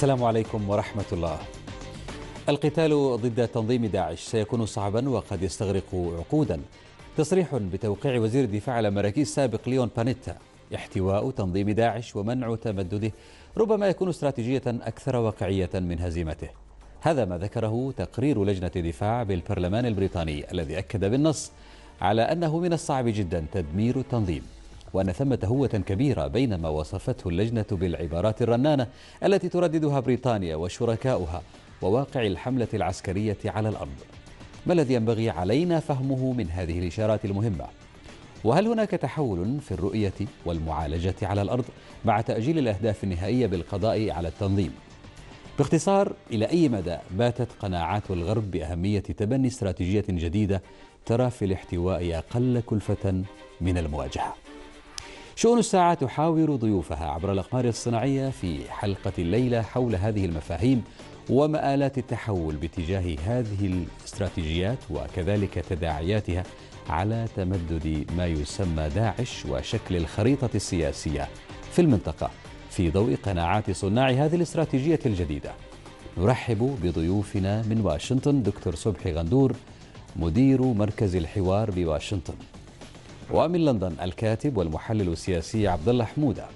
السلام عليكم ورحمة الله القتال ضد تنظيم داعش سيكون صعبا وقد يستغرق عقودا تصريح بتوقيع وزير الدفاع الأمريكي السابق ليون بانيتا احتواء تنظيم داعش ومنع تمدده ربما يكون استراتيجية أكثر واقعية من هزيمته هذا ما ذكره تقرير لجنة دفاع بالبرلمان البريطاني الذي أكد بالنص على أنه من الصعب جدا تدمير التنظيم وأن ثمة هوة كبيرة بين ما وصفته اللجنة بالعبارات الرنانة التي ترددها بريطانيا وشركاؤها وواقع الحملة العسكرية على الأرض ما الذي ينبغي علينا فهمه من هذه الإشارات المهمة؟ وهل هناك تحول في الرؤية والمعالجة على الأرض مع تأجيل الأهداف النهائية بالقضاء على التنظيم؟ باختصار إلى أي مدى باتت قناعات الغرب بأهمية تبني استراتيجية جديدة ترى في الاحتواء أقل كلفة من المواجهة شؤون الساعة تحاور ضيوفها عبر الأقمار الصناعية في حلقة الليلة حول هذه المفاهيم ومآلات التحول باتجاه هذه الاستراتيجيات وكذلك تداعياتها على تمدد ما يسمى داعش وشكل الخريطة السياسية في المنطقة في ضوء قناعات صناع هذه الاستراتيجية الجديدة نرحب بضيوفنا من واشنطن دكتور صبحي غندور مدير مركز الحوار بواشنطن ومن لندن الكاتب والمحلل السياسي عبد الله حموده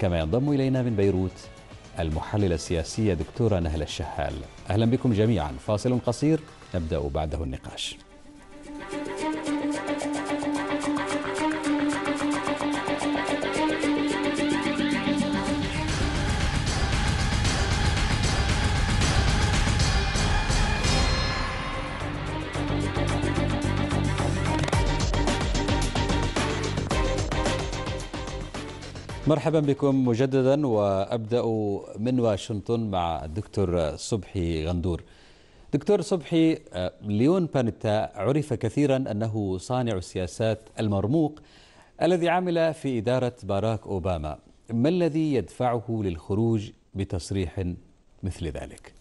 كما ينضم الينا من بيروت المحلله السياسيه دكتوره نهله الشهال اهلا بكم جميعا فاصل قصير نبدا بعده النقاش مرحبا بكم مجددا وابدا من واشنطن مع الدكتور صبحي غندور. دكتور صبحي ليون بانيتا عرف كثيرا انه صانع السياسات المرموق الذي عمل في اداره باراك اوباما. ما الذي يدفعه للخروج بتصريح مثل ذلك؟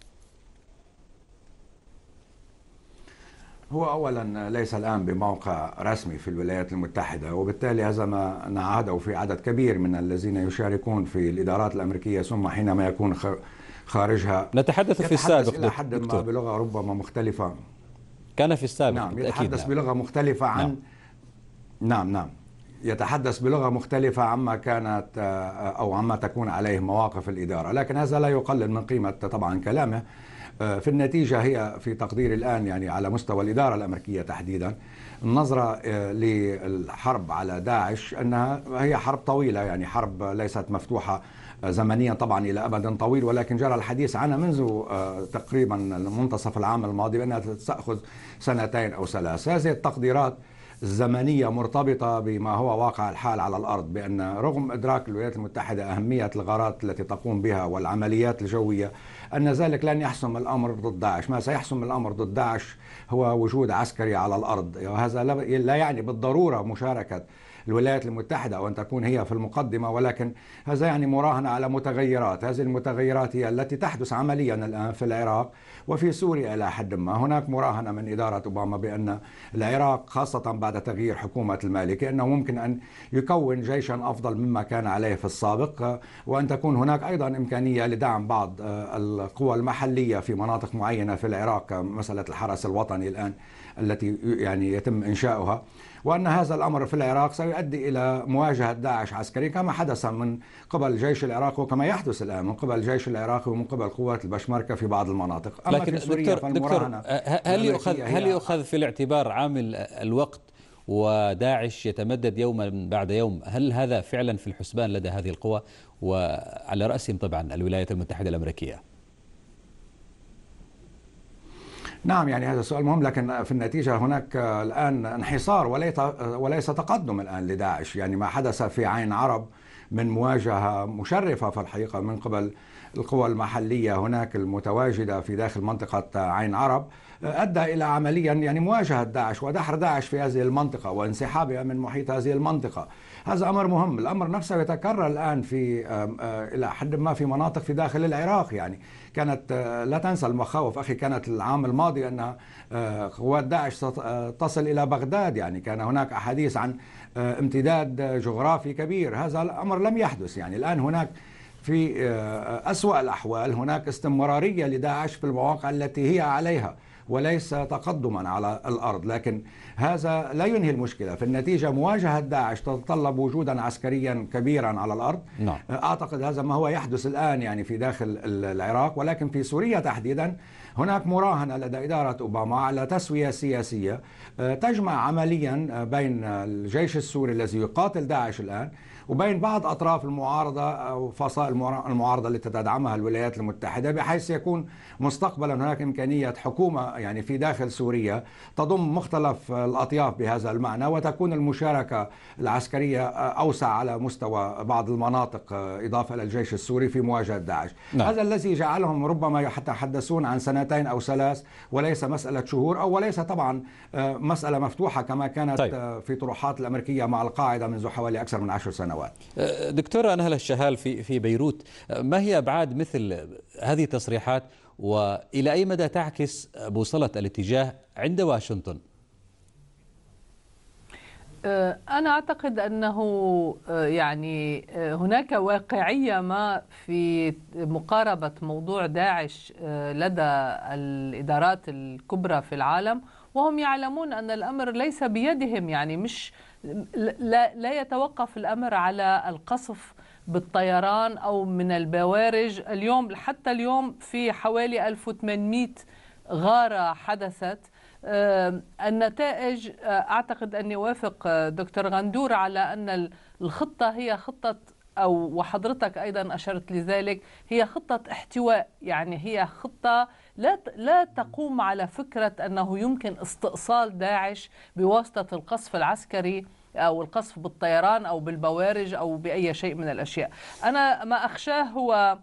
هو اولا ليس الان بموقع رسمي في الولايات المتحده وبالتالي هذا ما نعهده في عدد كبير من الذين يشاركون في الادارات الامريكيه ثم حينما يكون خارجها نتحدث في السابق الى حد ما بلغه ربما مختلفه كان في السابق نعم يتحدث نعم. بلغه مختلفه عن نعم نعم, نعم. يتحدث بلغه مختلفه عما كانت او عما تكون عليه مواقف الاداره، لكن هذا لا يقلل من قيمه طبعا كلامه آه، في النتيجة هي في تقدير الآن يعني على مستوى الإدارة الأمريكية تحديدا النظرة آه، للحرب على داعش أنها هي حرب طويلة يعني حرب ليست مفتوحة آه، زمنيا طبعا الى ابد طويل ولكن جرى الحديث عنها منذ تقريبا منتصف العام الماضي بانها ستاخذ سنتين او ثلاث هذه التقديرات زمنية مرتبطة بما هو واقع الحال على الأرض بأن رغم إدراك الولايات المتحدة أهمية الغارات التي تقوم بها والعمليات الجوية أن ذلك لن يحسم الأمر ضد داعش ما سيحسم الأمر ضد داعش هو وجود عسكري على الأرض وهذا لا يعني بالضرورة مشاركة الولايات المتحدة أو أن تكون هي في المقدمة ولكن هذا يعني مراهنة على متغيرات هذه المتغيرات هي التي تحدث عمليا الآن في العراق وفي سوريا إلى حد ما هناك مراهنة من إدارة أوباما بأن العراق خاصة بعد تغيير حكومة المالكي أنه ممكن أن يكون جيشا أفضل مما كان عليه في السابق وأن تكون هناك أيضا إمكانية لدعم بعض القوى المحلية في مناطق معينة في العراق مسألة الحرس الوطني الآن التي يعني يتم إنشاؤها وأن هذا الأمر في العراق سيؤدي إلى مواجهة داعش عسكري كما حدث من قبل جيش العراق وكما يحدث الآن من قبل الجيش العراقي ومن قبل قوات البشمركة في بعض المناطق أما لكن في سوريا دكتور, دكتور آه، هل يؤخذ هل يؤخذ في الاعتبار عامل الوقت وداعش يتمدد يوما بعد يوم هل هذا فعلا في الحسبان لدى هذه القوى وعلى رأسهم طبعا الولايات المتحدة الأمريكية نعم يعني هذا سؤال مهم لكن في النتيجة هناك الآن انحصار وليس تقدم الآن لداعش يعني ما حدث في عين عرب من مواجهة مشرفة في الحقيقة من قبل القوى المحلية هناك المتواجدة في داخل منطقة عين عرب أدى إلى عمليا يعني مواجهة داعش ودحر داعش في هذه المنطقة وانسحابها من محيط هذه المنطقة هذا أمر مهم الأمر نفسه يتكرر الآن في آه، إلى حد ما في مناطق في داخل العراق يعني كانت آه، لا تنسى المخاوف أخي كانت العام الماضي أن قوات آه، داعش آه، تصل إلى بغداد يعني كان هناك أحاديث عن امتداد جغرافي كبير هذا الأمر لم يحدث يعني الآن هناك في آه، آه، أسوأ الأحوال هناك استمرارية لداعش في المواقع التي هي عليها وليس تقدما على الارض، لكن هذا لا ينهي المشكله، في النتيجه مواجهه داعش تتطلب وجودا عسكريا كبيرا على الارض. نعم. آه، اعتقد هذا ما هو يحدث الان يعني في داخل العراق ولكن في سوريا تحديدا هناك مراهنه لدى اداره اوباما على تسويه سياسيه تجمع عمليا بين الجيش السوري الذي يقاتل داعش الان وبين بعض أطراف المعارضة أو فصائل المعارضة التي تدعمها الولايات المتحدة بحيث يكون مستقبلا هناك إمكانية حكومة يعني في داخل سوريا تضم مختلف الأطياف بهذا المعنى وتكون المشاركة العسكرية أوسع على مستوى بعض المناطق إضافة إلى الجيش السوري في مواجهة داعش نعم. هذا الذي جعلهم ربما يتحدثون عن سنتين أو ثلاث وليس مسألة شهور أو وليس طبعا آه، مسألة مفتوحة كما كانت طيب. آه، في طروحات الأمريكية مع القاعدة منذ حوالي أكثر من عشر سنوات سنوات دكتور أنهل الشهال في في بيروت ما هي أبعاد مثل هذه التصريحات وإلى أي مدى تعكس بوصلة الاتجاه عند واشنطن أه، أنا أعتقد أنه أه، يعني أه، هناك واقعية ما في مقاربة موضوع داعش لدى الإدارات الكبرى في العالم وهم يعلمون أن الأمر ليس بيدهم يعني مش لا, لا يتوقف الأمر على القصف بالطيران أو من البوارج اليوم حتى اليوم في حوالي 1800 غارة حدثت آه، النتائج آه، أعتقد أن يوافق آه، دكتور غندور على أن الخطة هي خطة أو وحضرتك أيضا أشرت لذلك هي خطة احتواء يعني هي خطة لا لا تقوم على فكره انه يمكن استئصال داعش بواسطه القصف العسكري او القصف بالطيران او بالبوارج او باي شيء من الاشياء انا ما اخشاه هو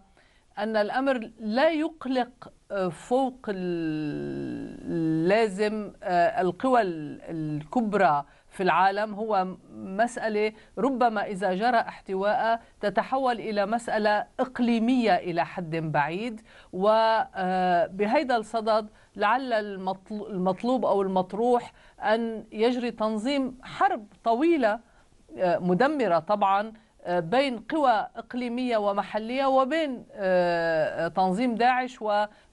ان الامر لا يقلق آه، فوق اللازم آه، القوى الكبرى في العالم هو مسألة ربما إذا جرى احتواء تتحول إلى مسألة إقليمية إلى حد بعيد وبهذا آه، الصدد لعل المطلوب أو المطروح أن يجري تنظيم حرب طويلة آه، مدمرة طبعا آه، بين قوى إقليمية ومحلية وبين تنظيم داعش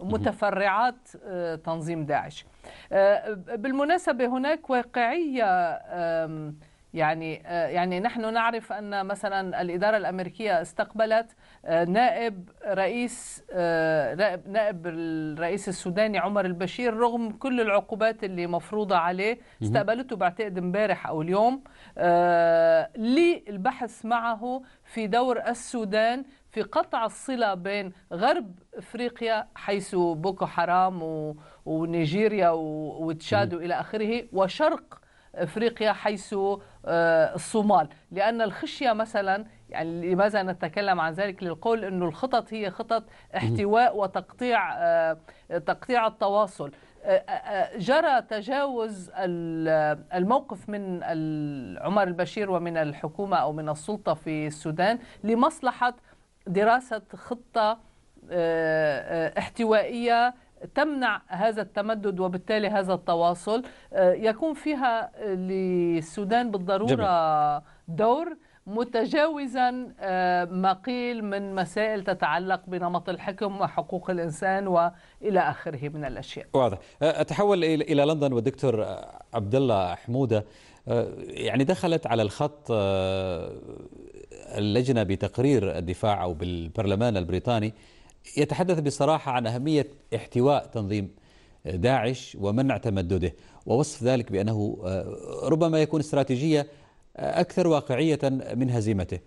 ومتفرعات تنظيم داعش آه، بالمناسبة هناك واقعية يعني آه، يعني نحن نعرف ان مثلا الاداره الامريكيه استقبلت آه، نائب رئيس نائب الرئيس السوداني عمر البشير رغم كل العقوبات اللي مفروضه عليه استقبلته بعتقد امبارح او اليوم للبحث معه في دور السودان في قطع الصله بين غرب افريقيا حيث بوكو حرام و ونيجيريا وتشاد والى اخره وشرق افريقيا حيث آه، الصومال لان الخشيه مثلا يعني لماذا نتكلم عن ذلك للقول انه الخطط هي خطط احتواء وتقطيع آه، تقطيع التواصل آه، جرى تجاوز الموقف من عمر البشير ومن الحكومه او من السلطه في السودان لمصلحه دراسه خطه احتوائيه تمنع هذا التمدد وبالتالي هذا التواصل آه، يكون فيها آه، للسودان بالضرورة جميل. دور متجاوزا آه، ما قيل من مسائل تتعلق بنمط الحكم وحقوق الانسان والى اخره من الاشياء. واضح. اتحول الى لندن والدكتور عبد الله حموده يعني دخلت على الخط اللجنه بتقرير الدفاع او بالبرلمان البريطاني يتحدث بصراحة عن أهمية احتواء تنظيم داعش ومنع تمدده ووصف ذلك بأنه آه، ربما يكون استراتيجية أكثر واقعية من هزيمته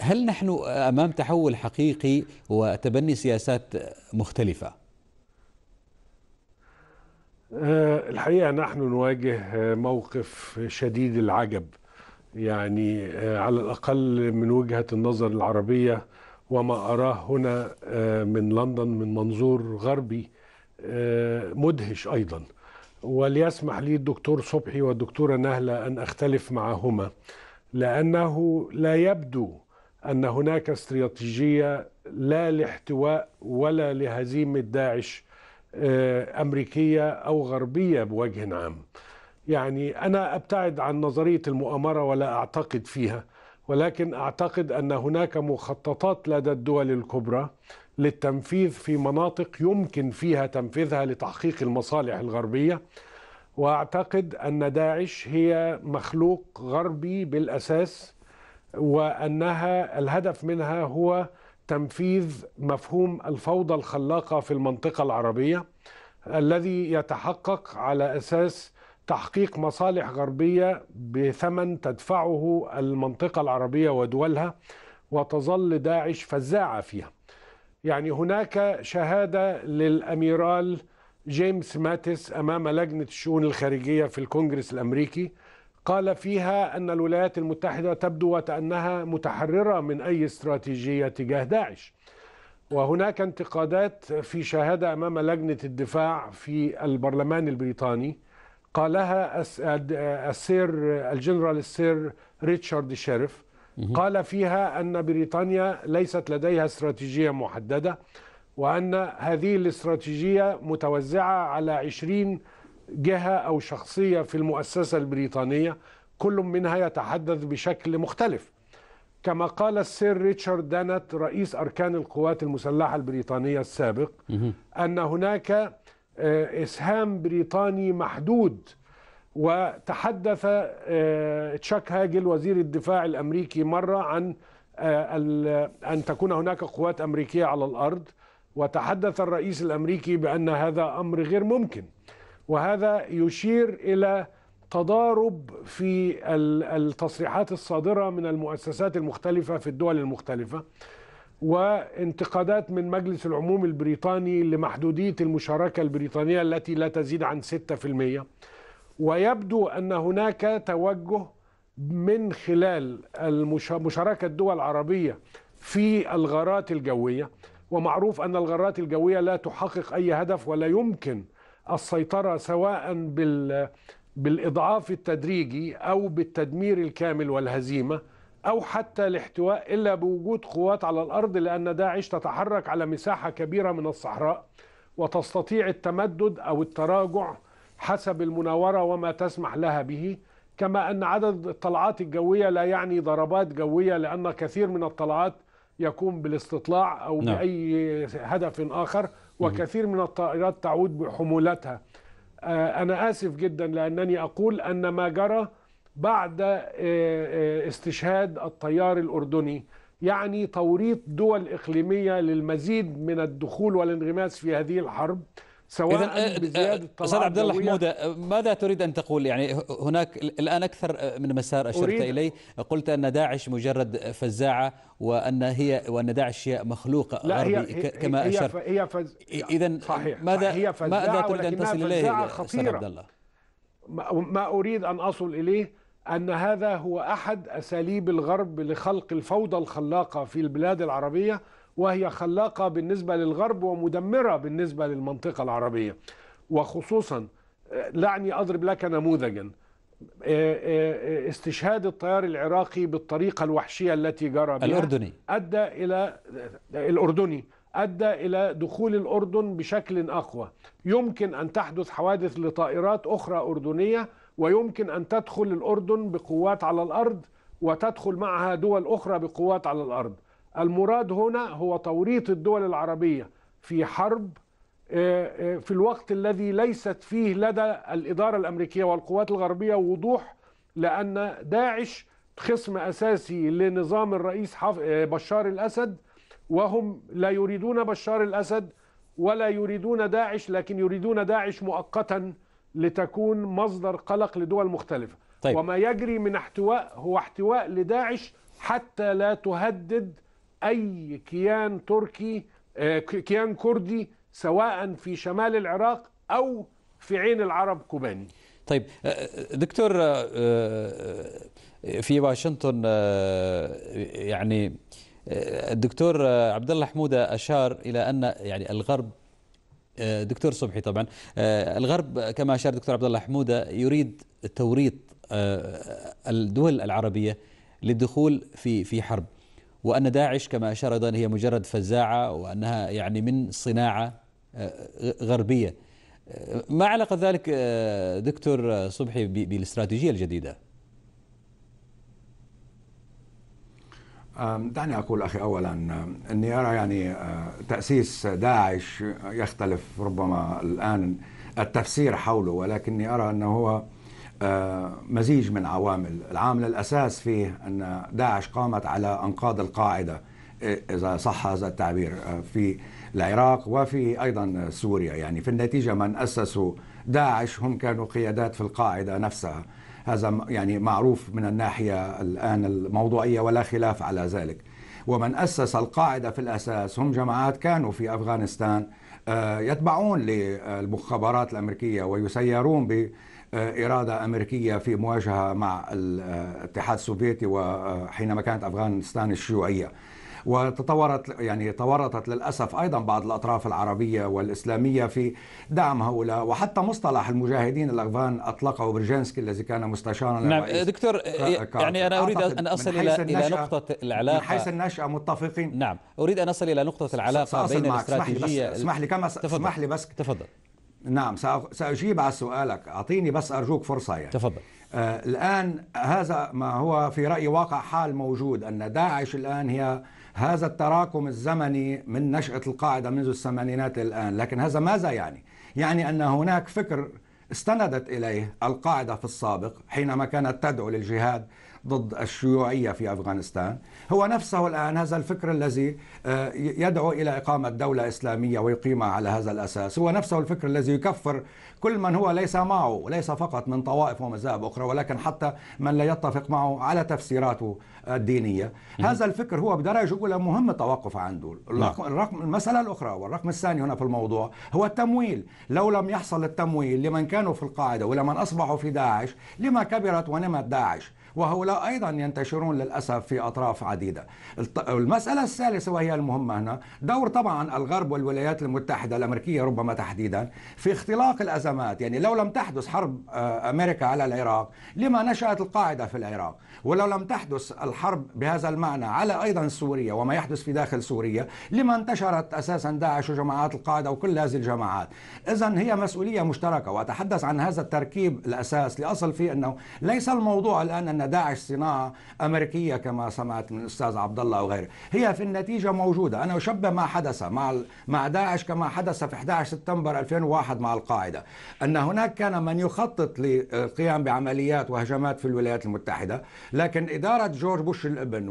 هل نحن أمام تحول حقيقي وتبني سياسات مختلفة؟ آه، الحقيقة نحن نواجه آه، موقف شديد العجب يعني على الأقل من وجهة النظر العربية وما أراه هنا آه، من لندن من منظور غربي آه، مدهش أيضا وليسمح لي الدكتور صبحي والدكتورة نهلة أن أختلف معهما لأنه لا يبدو أن هناك استراتيجية لا لاحتواء ولا لهزيمة داعش آه، أمريكية أو غربية بوجه عام يعني أنا أبتعد عن نظرية المؤامرة ولا أعتقد فيها ولكن اعتقد ان هناك مخططات لدى الدول الكبرى للتنفيذ في مناطق يمكن فيها تنفيذها لتحقيق المصالح الغربيه واعتقد ان داعش هي مخلوق غربي بالاساس وانها الهدف منها هو تنفيذ مفهوم الفوضى الخلاقه في المنطقه العربيه الذي يتحقق على اساس تحقيق مصالح غربية بثمن تدفعه المنطقة العربية ودولها وتظل داعش فزاعة فيها يعني هناك شهادة للأميرال جيمس ماتس أمام لجنة الشؤون الخارجية في الكونجرس الأمريكي قال فيها أن الولايات المتحدة تبدو وكأنها متحررة من أي استراتيجية تجاه داعش وهناك انتقادات في شهادة أمام لجنة الدفاع في البرلمان البريطاني قالها السير الجنرال السير ريتشارد شيرف قال فيها أن بريطانيا ليست لديها استراتيجية محددة وأن هذه الاستراتيجية متوزعة على 20 جهة أو شخصية في المؤسسة البريطانية كل منها يتحدث بشكل مختلف كما قال السير ريتشارد دانت رئيس أركان القوات المسلحة البريطانية السابق أن هناك آه، اسهام بريطاني محدود وتحدث آه، تشاك هاجل وزير الدفاع الامريكي مره عن آه، ان تكون هناك قوات امريكيه على الارض وتحدث الرئيس الامريكي بان هذا امر غير ممكن وهذا يشير الى تضارب في التصريحات الصادره من المؤسسات المختلفه في الدول المختلفه وانتقادات من مجلس العموم البريطاني لمحدودية المشاركة البريطانية التي لا تزيد عن 6% ويبدو أن هناك توجه من خلال مشاركة الدول العربية في الغارات الجوية ومعروف أن الغارات الجوية لا تحقق أي هدف ولا يمكن السيطرة سواء بال بالإضعاف التدريجي أو بالتدمير الكامل والهزيمة أو حتى الاحتواء إلا بوجود قوات على الأرض لأن داعش تتحرك على مساحة كبيرة من الصحراء وتستطيع التمدد أو التراجع حسب المناورة وما تسمح لها به كما أن عدد الطلعات الجوية لا يعني ضربات جوية لأن كثير من الطلعات يكون بالاستطلاع أو نعم. بأي هدف آخر وكثير من الطائرات تعود بحمولتها آه، أنا آسف جدا لأنني أقول أن ما جرى بعد آه، آه، استشهاد الطيار الأردني يعني توريط دول إقليمية للمزيد من الدخول والانغماس في هذه الحرب سواء آه، بزياده استاذ عبد الله حموده ماذا تريد ان تقول يعني هناك الان اكثر من مسار اشرت اليه قلت ان داعش مجرد فزاعه وان هي وان داعش هي مخلوقه لا غربي هي كما هي اشرت هي فز... اذا صحيح ماذا هي ماذا تريد ان تصل اليه استاذ عبد الله ما اريد ان اصل اليه أن هذا هو أحد أساليب الغرب لخلق الفوضى الخلاقة في البلاد العربية وهي خلاقة بالنسبة للغرب ومدمرة بالنسبة للمنطقة العربية وخصوصا دعني أضرب لك نموذجا إيه، إيه، إيه، استشهاد الطيار العراقي بالطريقة الوحشية التي جرى بها الأردني أدى إلى الأردني أدى إلى دخول الأردن بشكل أقوى يمكن أن تحدث حوادث لطائرات أخرى أردنية ويمكن أن تدخل الأردن بقوات على الأرض وتدخل معها دول أخرى بقوات على الأرض المراد هنا هو توريط الدول العربية في حرب آه، آه، في الوقت الذي ليست فيه لدى الإدارة الأمريكية والقوات الغربية وضوح لأن داعش خصم أساسي لنظام الرئيس آه، بشار الأسد وهم لا يريدون بشار الأسد ولا يريدون داعش لكن يريدون داعش مؤقتا لتكون مصدر قلق لدول مختلفة طيب. وما يجري من احتواء هو احتواء لداعش حتى لا تهدد أي كيان تركي آه، كيان كردي سواء في شمال العراق أو في عين العرب كوباني طيب آه، آه، دكتور في واشنطن يعني الدكتور عبد الله حموده اشار الى ان يعني الغرب آه، دكتور صبحي طبعا آه، الغرب كما اشار دكتور عبد الله حموده يريد توريط آه، الدول العربيه للدخول في في حرب وان داعش كما اشار ايضا هي مجرد فزاعه وانها يعني من صناعه غربيه ما علاقه ذلك دكتور صبحي بالاستراتيجيه الجديده؟ دعني أقول أخي أولا أني أرى يعني أه، تأسيس داعش يختلف ربما الآن التفسير حوله ولكني أرى أنه هو أه، مزيج من عوامل العامل الأساس فيه أن داعش قامت على أنقاض القاعدة إذا صح هذا التعبير أه، في العراق وفي أيضا سوريا يعني في النتيجة من أسسوا داعش هم كانوا قيادات في القاعدة نفسها هذا يعني معروف من الناحية الآن الموضوعية ولا خلاف على ذلك ومن أسس القاعدة في الأساس هم جماعات كانوا في أفغانستان آه، يتبعون للمخابرات الأمريكية ويسيرون ب إرادة أمريكية في مواجهة مع آه، الاتحاد السوفيتي وحينما كانت أفغانستان الشيوعية وتطورت يعني تورطت للأسف أيضا بعض الأطراف العربية والإسلامية في دعم هؤلاء وحتى مصطلح المجاهدين الأغفان أطلقه برجنسكي الذي كان مستشارا نعم دكتور يعني أنا أريد أن أصل إلى إلى نقطة العلاقة من حيث النشأة متفقين نعم أريد أن أصل إلى نقطة العلاقة بين معك. الاستراتيجية اسمح لي كما اسمح لي بس تفضل نعم سأجيب على سؤالك أعطيني بس أرجوك فرصة يعني تفضل آه، الآن هذا ما هو في رأيي واقع حال موجود أن داعش الآن هي هذا التراكم الزمني من نشأة القاعدة منذ الثمانينات الآن لكن هذا ماذا يعني؟ يعني أن هناك فكر استندت إليه القاعدة في السابق حينما كانت تدعو للجهاد ضد الشيوعية في أفغانستان هو نفسه الآن هذا الفكر الذي آه، يدعو إلى إقامة دولة إسلامية ويقيمها على هذا الأساس هو نفسه الفكر الذي يكفر كل من هو ليس معه ليس فقط من طوائف ومذاهب أخرى ولكن حتى من لا يتفق معه على تفسيراته الدينية هذا الفكر هو بدرجة أولى مهم التوقف عنده نعم. الرقم المسألة الأخرى والرقم الثاني هنا في الموضوع هو التمويل لو لم يحصل التمويل لمن كانوا في القاعدة ولمن أصبحوا في داعش لما كبرت ونمت داعش وهؤلاء أيضا ينتشرون للأسف في أطراف عديدة المسألة الثالثة وهي المهمة هنا دور طبعا الغرب والولايات المتحدة الأمريكية ربما تحديدا في اختلاق الأزمات يعني لو لم تحدث حرب آه، أمريكا على العراق لما نشأت القاعدة في العراق ولو لم تحدث الحرب بهذا المعنى على أيضا سوريا وما يحدث في داخل سوريا لما انتشرت أساسا داعش وجماعات القاعدة وكل هذه الجماعات إذا هي مسؤولية مشتركة وأتحدث عن هذا التركيب الأساس لأصل فيه أنه ليس الموضوع الآن أن داعش صناعة أمريكية كما سمعت من الأستاذ عبد الله أو غيره هي في النتيجة موجودة أنا أشبه ما حدث مع مع داعش كما حدث في 11 سبتمبر 2001 مع القاعدة أن هناك كان من يخطط للقيام بعمليات وهجمات في الولايات المتحدة لكن إدارة جورج بوش الابن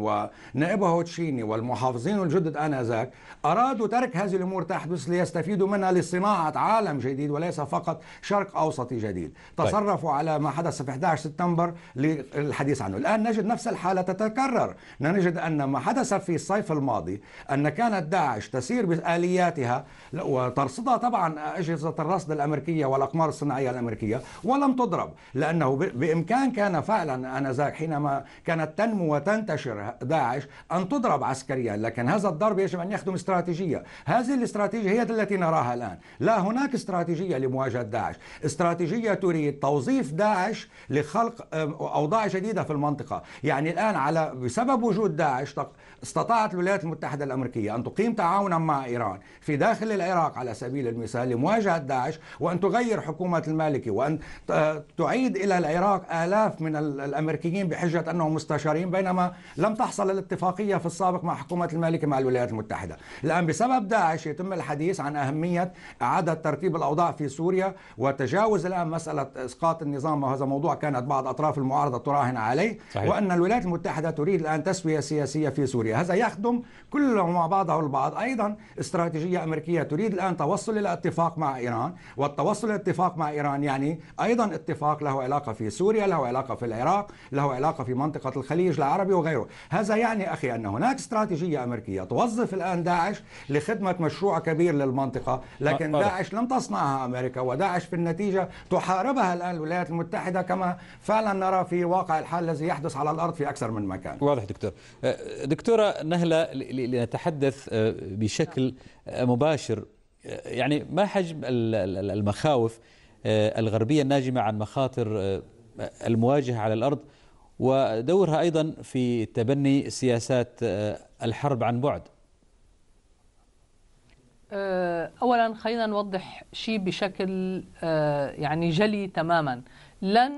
ونائبه تشيني والمحافظين الجدد آنذاك أرادوا ترك هذه الأمور تحدث ليستفيدوا منها لصناعة عالم جديد وليس فقط شرق أوسطي جديد طيب. تصرفوا طيب. على ما حدث في 11 سبتمبر للحديث عنه الآن نجد نفس الحالة تتكرر نجد أن ما حدث في الصيف الماضي أن كانت داعش تسير بآلياتها وترصدها طبعا أجهزة الرصد الأمريكية والأقمار الصناعية الأمريكية ولم تضرب لأنه بإمكان كان فعلا آنذاك حينما كانت تنمو وتنتشر داعش أن تضرب عسكريا لكن هذا الضرب يجب أن يخدم استراتيجية هذه الاستراتيجية هي التي نراها الآن لا هناك استراتيجية لمواجهة داعش استراتيجية تريد توظيف داعش لخلق آه، أوضاع جديدة في المنطقة يعني الآن على بسبب وجود داعش استطاعت الولايات المتحدة الأمريكية أن تقيم تعاونا مع إيران في داخل العراق على سبيل المثال لمواجهة داعش وأن تغير حكومة المالكي وأن آه، تعيد إلى العراق آلاف من الأمريكيين بحجة بحجة أنهم مستشارين بينما لم تحصل الاتفاقية في السابق مع حكومة المالكي مع الولايات المتحدة الآن بسبب داعش يتم الحديث عن أهمية إعادة ترتيب الأوضاع في سوريا وتجاوز الآن مسألة إسقاط النظام وهذا موضوع كانت بعض أطراف المعارضة تراهن عليه صحيح. وأن الولايات المتحدة تريد الآن تسوية سياسية في سوريا هذا يخدم كله مع بعضه البعض أيضا استراتيجية أمريكية تريد الآن توصل إلى اتفاق مع إيران والتوصل إلى اتفاق مع إيران يعني أيضا اتفاق له علاقة في سوريا له علاقة في العراق له علاقة العلاقة في منطقة الخليج العربي وغيره هذا يعني أخي أن هناك استراتيجية أمريكية توظف الآن داعش لخدمة مشروع كبير للمنطقة لكن داعش لم تصنعها أمريكا وداعش في النتيجة تحاربها الآن الولايات المتحدة كما فعلا نرى في واقع الحال الذي يحدث على الأرض في أكثر من مكان واضح دكتور أه، دكتورة نهلة لنتحدث أه، بشكل أه، مباشر يعني ما حجم المخاوف الغربية الناجمة عن مخاطر المواجهة على الأرض ودورها أيضا في تبني سياسات آه، الحرب عن بعد آه، أولا خلينا نوضح شيء بشكل آه، يعني جلي تماما لن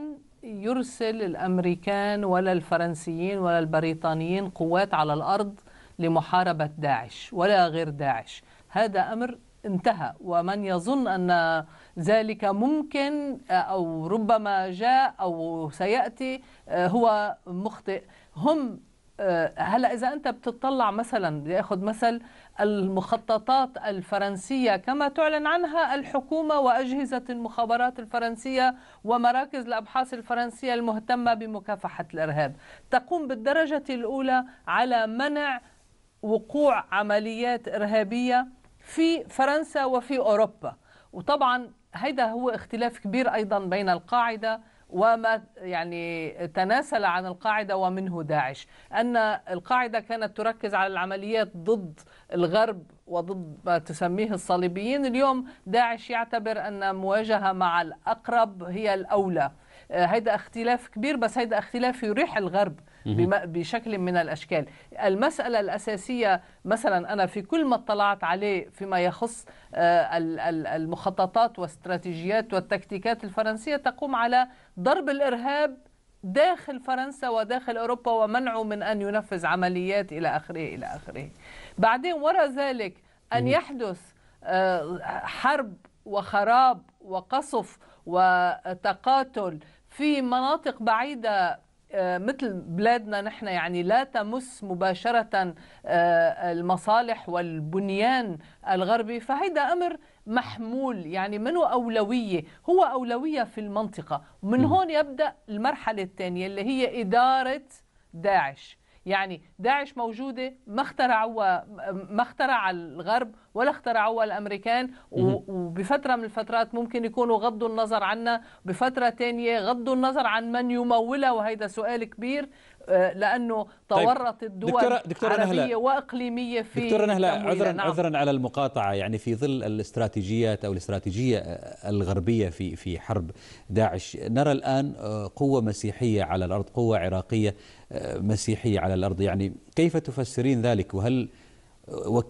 يرسل الأمريكان ولا الفرنسيين ولا البريطانيين قوات على الأرض لمحاربة داعش ولا غير داعش هذا أمر انتهى ومن يظن أن ذلك ممكن آه، أو ربما جاء أو سيأتي آه، هو مخطئ هم آه، هلا اذا انت بتطلع مثلا بدي اخذ مثل المخططات الفرنسيه كما تعلن عنها الحكومه واجهزه المخابرات الفرنسيه ومراكز الابحاث الفرنسيه المهتمه بمكافحه الارهاب تقوم بالدرجه الاولى على منع وقوع عمليات ارهابيه في فرنسا وفي اوروبا وطبعا هذا هو اختلاف كبير أيضا بين القاعدة وما يعني تناسل عن القاعدة ومنه داعش أن القاعدة كانت تركز على العمليات ضد الغرب وضد ما تسميه الصليبيين اليوم داعش يعتبر أن مواجهة مع الأقرب هي الأولى آه، هيدا اختلاف كبير بس هيدا اختلاف يريح الغرب بشكل من الأشكال المسألة الأساسية مثلا أنا في كل ما اطلعت عليه فيما يخص آه، المخططات واستراتيجيات والتكتيكات الفرنسية تقوم على ضرب الإرهاب داخل فرنسا وداخل أوروبا ومنعه من أن ينفذ عمليات إلى آخره إلى آخره بعدين وراء ذلك أن يحدث آه، حرب وخراب وقصف وتقاتل في مناطق بعيدة آه، مثل بلادنا نحن يعني لا تمس مباشرة آه، المصالح والبنيان الغربي فهيدا أمر محمول يعني منه أولوية هو أولوية في المنطقة ومن هون يبدأ المرحلة الثانية اللي هي إدارة داعش يعني داعش موجودة ما اخترعوا ما اخترع الغرب ولا اخترعوا الأمريكان وبفترة من الفترات ممكن يكونوا غضوا النظر عنا بفترة تانية غضوا النظر عن من يمولها وهذا سؤال كبير آه، لانه طيب، تورطت دول دكتورة دكتورة عربيه نهلا واقليميه في دكتورة نهلا عذرا نعم. عذرا على المقاطعه يعني في ظل الاستراتيجيات او الاستراتيجيه آه، الغربيه في في حرب داعش نرى الان آه، قوه مسيحيه على الارض قوه عراقيه مسيحيه على الارض يعني كيف تفسرين ذلك وهل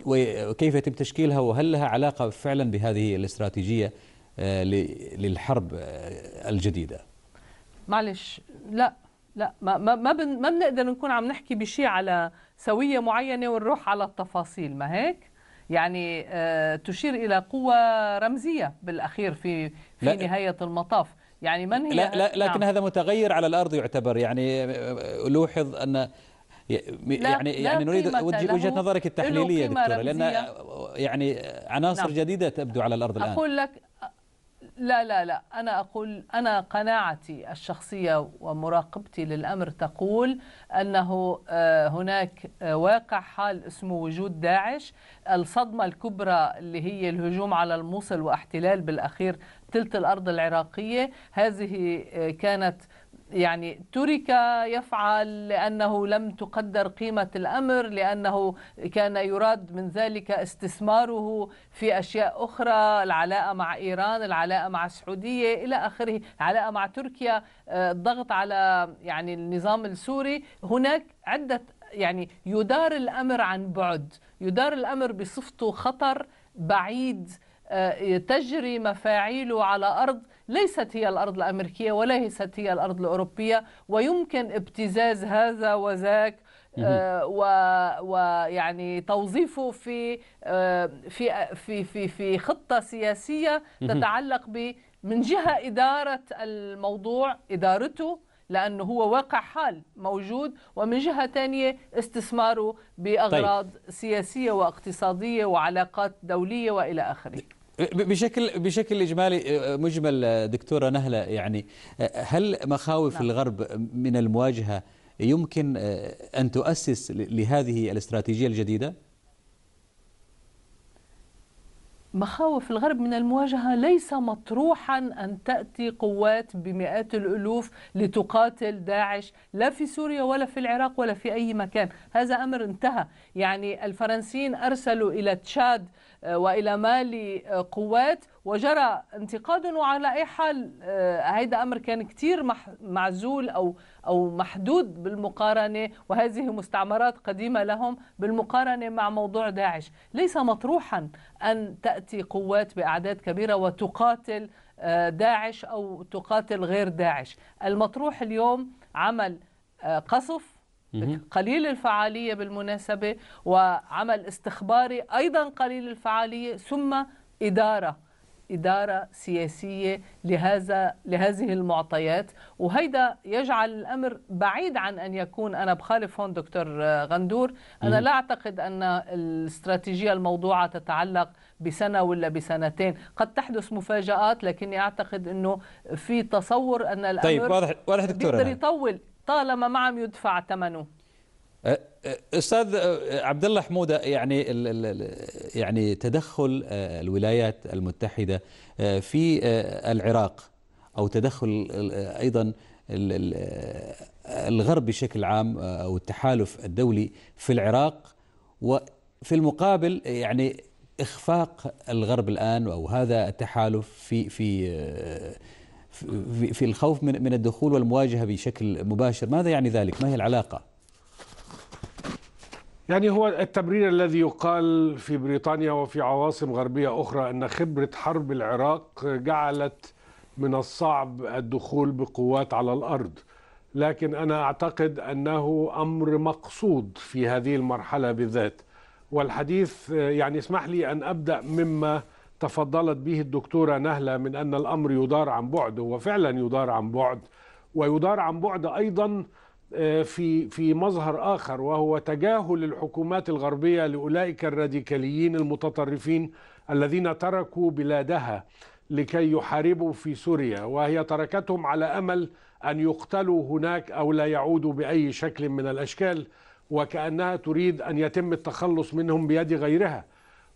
وكيف يتم تشكيلها وهل لها علاقه فعلا بهذه الاستراتيجيه للحرب الجديده معلش لا لا ما ما ما, بن ما بنقدر نكون عم نحكي بشيء على سويه معينه ونروح على التفاصيل ما هيك؟ يعني آه تشير الى قوه رمزيه بالاخير في في لا نهايه المطاف يعني من هي لا, لا نعم. لكن نعم. هذا متغير على الارض يعتبر يعني آه، آه، لوحظ ان يعني لا يعني لا نريد وجهه نظرك التحليليه دكتوره لان يعني عناصر نعم. جديده تبدو على الارض الان اقول لك لا لا لا أنا أقول أنا قناعتي الشخصية ومراقبتي للأمر تقول أنه آه، هناك آه، واقع حال اسمه وجود داعش الصدمة الكبرى اللي هي الهجوم على الموصل واحتلال بالأخير تلت الأرض العراقية هذه آه، كانت يعني ترك يفعل لأنه لم تقدر قيمة الأمر لأنه كان يراد من ذلك استثماره في أشياء أخرى العلاقة مع إيران العلاقة مع السعودية إلى آخره العلاقة مع تركيا الضغط آه، على يعني النظام السوري هناك عدة يعني يدار الأمر عن بعد يدار الأمر بصفته خطر بعيد تجري مفاعيله على أرض ليست هي الأرض الأمريكية وليست هي الأرض الأوروبية ويمكن ابتزاز هذا وذاك آه، ويعني توظيفه في آه، في في في في خطه سياسيه تتعلق ب من جهه اداره الموضوع ادارته لانه هو واقع حال موجود ومن جهه ثانيه استثماره باغراض طيب. سياسيه واقتصاديه وعلاقات دوليه والى اخره بشكل بشكل اجمالي آه، آه، مجمل آه، دكتوره نهله يعني هل مخاوف نعم. الغرب من المواجهه يمكن ان تؤسس لهذه الاستراتيجيه الجديده؟ مخاوف الغرب من المواجهة ليس مطروحا أن تأتي قوات بمئات الألوف لتقاتل داعش لا في سوريا ولا في العراق ولا في أي مكان هذا أمر انتهى يعني الفرنسيين أرسلوا إلى تشاد آه، والى مالي آه، قوات وجرى انتقاد وعلى اي حال هذا آه، امر كان كثير معزول او او محدود بالمقارنه وهذه مستعمرات قديمه لهم بالمقارنه مع موضوع داعش، ليس مطروحا ان تاتي قوات باعداد كبيره وتقاتل داعش او تقاتل غير داعش، المطروح اليوم عمل قصف قليل الفعالية بالمناسبة وعمل استخباري أيضا قليل الفعالية ثم إدارة إدارة سياسية لهذا لهذه المعطيات وهيدا يجعل الأمر بعيد عن أن يكون أنا بخالف هون دكتور غندور أنا لا أعتقد أن الاستراتيجية الموضوعة تتعلق بسنة ولا بسنتين قد تحدث مفاجآت لكني أعتقد أنه في تصور أن الأمر طيب واضح واضح دكتور يطول طالما ما عم يدفع ثمنه استاذ عبد الله حموده يعني يعني تدخل آه، الولايات المتحده آه، في آه، العراق او تدخل ايضا الغرب بشكل عام او التحالف الدولي في العراق وفي المقابل يعني اخفاق الغرب الان او هذا التحالف في في في الخوف من من الدخول والمواجهه بشكل مباشر، ماذا يعني ذلك؟ ما هي العلاقه؟ يعني هو التبرير الذي يقال في بريطانيا وفي عواصم غربيه اخرى ان خبره حرب العراق جعلت من الصعب الدخول بقوات على الارض. لكن انا اعتقد انه امر مقصود في هذه المرحله بالذات والحديث يعني اسمح لي ان ابدا مما تفضلت به الدكتورة نهلة من أن الأمر يدار عن بعد هو فعلا يدار عن بعد ويدار عن بعد أيضا آه، في في مظهر آخر وهو تجاهل الحكومات الغربية لأولئك الراديكاليين المتطرفين الذين تركوا بلادها لكي يحاربوا في سوريا وهي تركتهم على أمل أن يقتلوا هناك أو لا يعودوا بأي شكل من الأشكال وكأنها تريد أن يتم التخلص منهم بيد غيرها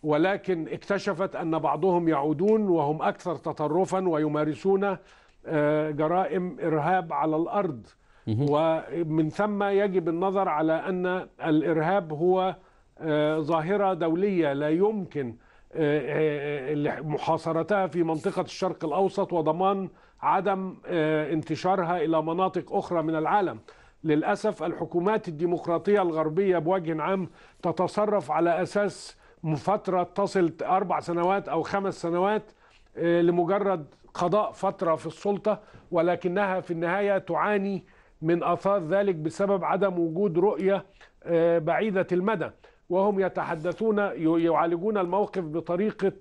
ولكن اكتشفت أن بعضهم يعودون وهم أكثر تطرفا ويمارسون آه، جرائم إرهاب على الأرض ومن ثم يجب النظر على أن الإرهاب هو آه، ظاهرة دولية لا يمكن آه، محاصرتها في منطقة الشرق الأوسط وضمان عدم انتشارها إلى مناطق أخرى من العالم للأسف الحكومات الديمقراطية الغربية بوجه عام تتصرف على أساس فتره تصل اربع سنوات او خمس سنوات آه، لمجرد قضاء فتره في السلطه ولكنها في النهايه تعاني من اثار ذلك بسبب عدم وجود رؤيه آه، بعيده المدى وهم يتحدثون يعالجون الموقف بطريقه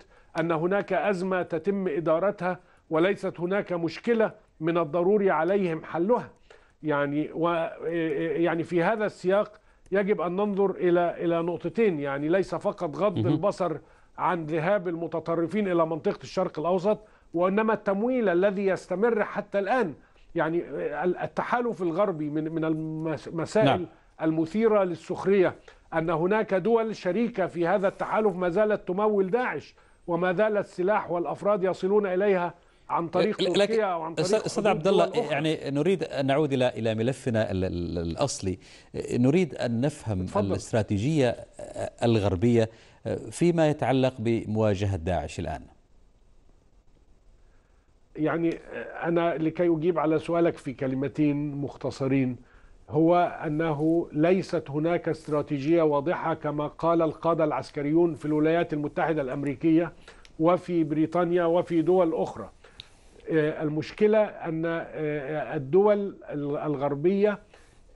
ان هناك ازمه تتم ادارتها وليست هناك مشكله من الضروري عليهم حلها يعني و آه، يعني في هذا السياق يجب أن ننظر إلى إلى نقطتين يعني ليس فقط غض البصر عن ذهاب المتطرفين إلى منطقة الشرق الأوسط وإنما التمويل الذي يستمر حتى الآن يعني التحالف الغربي من من المسائل نعم. المثيرة للسخرية أن هناك دول شريكة في هذا التحالف ما زالت تمول داعش وما زال السلاح والأفراد يصلون إليها عن طريق تركيا او عن طريق استاذ عبد الله يعني نريد ان نعود الى الى ملفنا الاصلي نريد ان نفهم تفضل. الاستراتيجيه آه، الغربيه آه، فيما يتعلق بمواجهه داعش الان يعني آه، انا لكي اجيب على سؤالك في كلمتين مختصرين هو انه ليست هناك استراتيجيه واضحه كما قال القاده العسكريون في الولايات المتحده الامريكيه وفي بريطانيا وفي دول اخرى آه، المشكلة أن آه، آه، الدول الغربية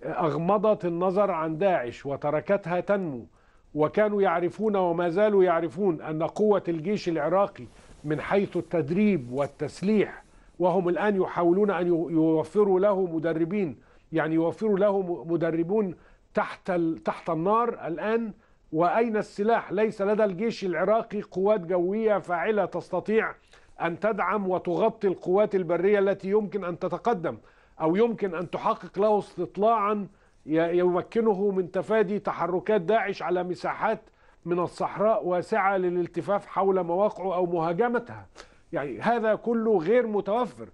أغمضت النظر عن داعش وتركتها تنمو وكانوا يعرفون وما زالوا يعرفون أن قوة الجيش العراقي من حيث التدريب والتسليح وهم الآن يحاولون أن يوفروا له مدربين يعني يوفروا له مدربون تحت تحت النار الآن وأين السلاح ليس لدى الجيش العراقي قوات جوية فاعلة تستطيع أن تدعم وتغطي القوات البرية التي يمكن أن تتقدم أو يمكن أن تحقق له استطلاعا يمكنه من تفادي تحركات داعش على مساحات من الصحراء واسعة للالتفاف حول مواقعه أو مهاجمتها يعني هذا كله غير متوفر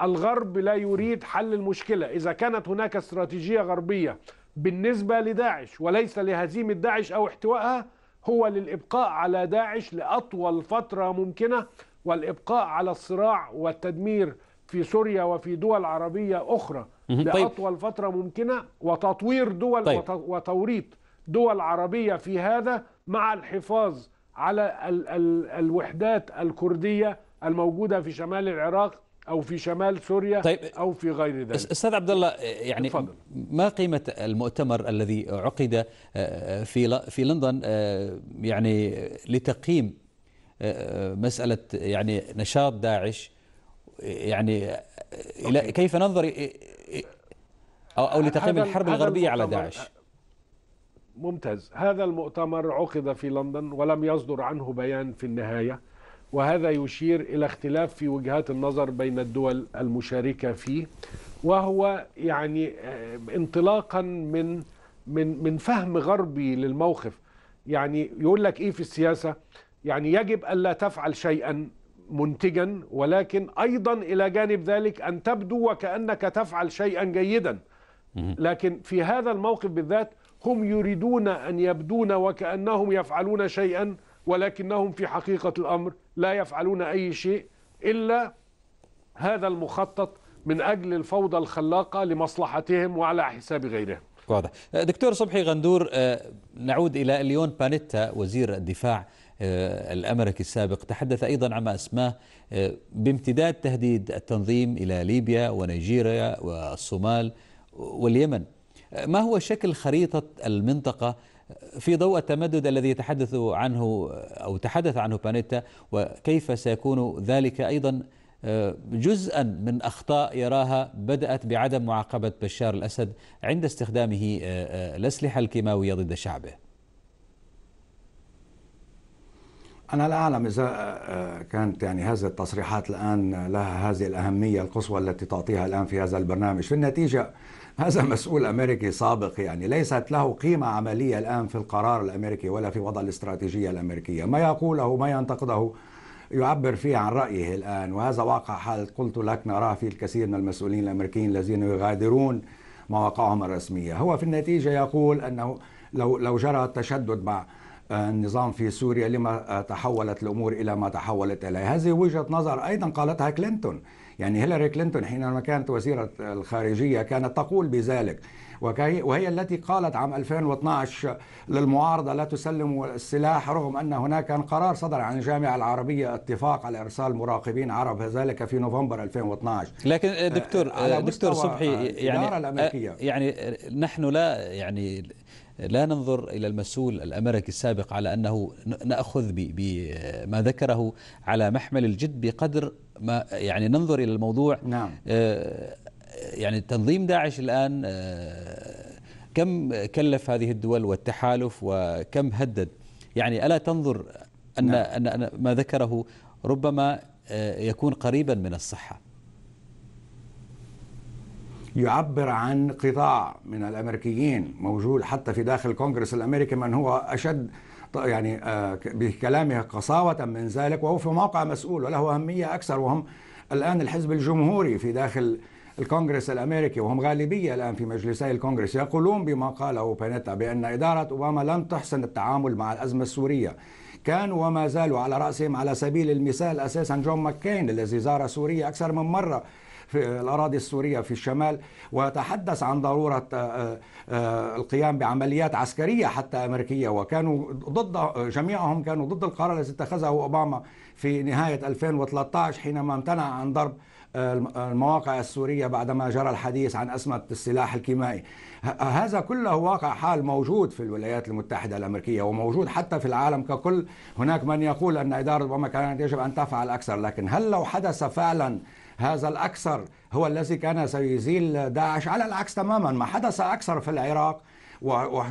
الغرب لا يريد حل المشكلة إذا كانت هناك استراتيجية غربية بالنسبة لداعش وليس لهزيمة داعش أو احتوائها هو للإبقاء على داعش لأطول فترة ممكنة والإبقاء على الصراع والتدمير في سوريا وفي دول عربية أخرى طيب. لأطول فترة ممكنة وتطوير دول طيب. وتوريط دول عربية في هذا مع الحفاظ على ال ال الوحدات الكردية الموجودة في شمال العراق أو في شمال سوريا طيب أو في غير ذلك أستاذ عبد الله آه، يعني تفضل. ما قيمة المؤتمر الذي عقد آه، في في لندن آه، يعني لتقييم مساله يعني نشاط داعش يعني الى كيف ننظر او او لتقييم الحرب الغربيه على داعش ممتاز هذا المؤتمر عقد في لندن ولم يصدر عنه بيان في النهايه وهذا يشير الى اختلاف في وجهات النظر بين الدول المشاركه فيه وهو يعني آه، انطلاقا من من من فهم غربي للموقف يعني يقول لك ايه في السياسه يعني يجب ألا تفعل شيئا منتجا ولكن أيضا إلى جانب ذلك أن تبدو وكأنك تفعل شيئا جيدا لكن في هذا الموقف بالذات هم يريدون أن يبدون وكأنهم يفعلون شيئا ولكنهم في حقيقة الأمر لا يفعلون أي شيء إلا هذا المخطط من أجل الفوضى الخلاقة لمصلحتهم وعلى حساب غيرهم واضح دكتور صبحي غندور آه، نعود إلى ليون بانيتا وزير الدفاع آه، الأمريكي السابق تحدث أيضا عما أسماه آه، بامتداد تهديد التنظيم إلى ليبيا ونيجيريا والصومال واليمن آه، ما هو شكل خريطة المنطقة في ضوء التمدد الذي يتحدث عنه أو تحدث عنه بانيتا وكيف سيكون ذلك أيضا جزءا من أخطاء يراها بدأت بعدم معاقبة بشار الأسد عند استخدامه الأسلحة الكيماوية ضد شعبه أنا لا أعلم إذا آه، آه، كانت يعني هذه التصريحات الآن لها هذه الأهمية القصوى التي تعطيها الآن في هذا البرنامج في النتيجة هذا مسؤول أمريكي سابق يعني ليست له قيمة عملية الآن في القرار الأمريكي ولا في وضع الاستراتيجية الأمريكية ما يقوله ما ينتقده يعبر فيه عن رأيه الآن وهذا واقع حال قلت لك نراه في الكثير من المسؤولين الأمريكيين الذين يغادرون مواقعهم الرسمية هو في النتيجة يقول أنه لو, لو جرى التشدد مع النظام في سوريا لما آه، تحولت الأمور إلى ما تحولت إليه هذه وجهة نظر أيضا قالتها كلينتون يعني هيلاري كلينتون حينما كانت وزيرة الخارجية كانت تقول بذلك وهي التي قالت عام 2012 للمعارضة لا تسلم السلاح رغم أن هناك كان قرار صدر عن الجامعة العربية اتفاق على إرسال مراقبين عرب ذلك في نوفمبر 2012 لكن آه، دكتور على دكتور صبحي يعني الأمريكية. آه، يعني نحن لا يعني لا ننظر إلى المسؤول الأمريكي السابق على أنه نأخذ بما ذكره على محمل الجد بقدر ما يعني ننظر إلى الموضوع نعم. آه، يعني تنظيم داعش الآن آه، كم كلف هذه الدول والتحالف وكم هدد يعني ألا تنظر أن, نعم. أن ما ذكره ربما آه، يكون قريبا من الصحة يعبر عن قطاع من الامريكيين موجود حتى في داخل الكونغرس الامريكي من هو اشد يعني آه، بكلامه قساوه من ذلك وهو في موقع مسؤول وله اهميه اكثر وهم الان الحزب الجمهوري في داخل الكونغرس الامريكي وهم غالبيه الان في مجلسي الكونغرس يقولون بما قاله بانيتا بان اداره اوباما لم تحسن التعامل مع الازمه السوريه كانوا وما زالوا على راسهم على سبيل المثال اساسا جون ماكين الذي زار سوريا اكثر من مره في الأراضي السورية في الشمال وتحدث عن ضرورة آه، آه، القيام بعمليات عسكرية حتى أمريكية وكانوا ضد جميعهم كانوا ضد القرار الذي اتخذه أوباما في نهاية 2013 حينما امتنع عن ضرب آه، المواقع السورية بعدما جرى الحديث عن أزمة السلاح الكيميائي هذا كله واقع حال موجود في الولايات المتحدة الأمريكية وموجود حتى في العالم ككل هناك من يقول أن إدارة أوباما كانت يجب أن تفعل أكثر لكن هل لو حدث فعلا هذا الأكثر هو الذي كان سيزيل داعش على العكس تماما ما حدث أكثر في العراق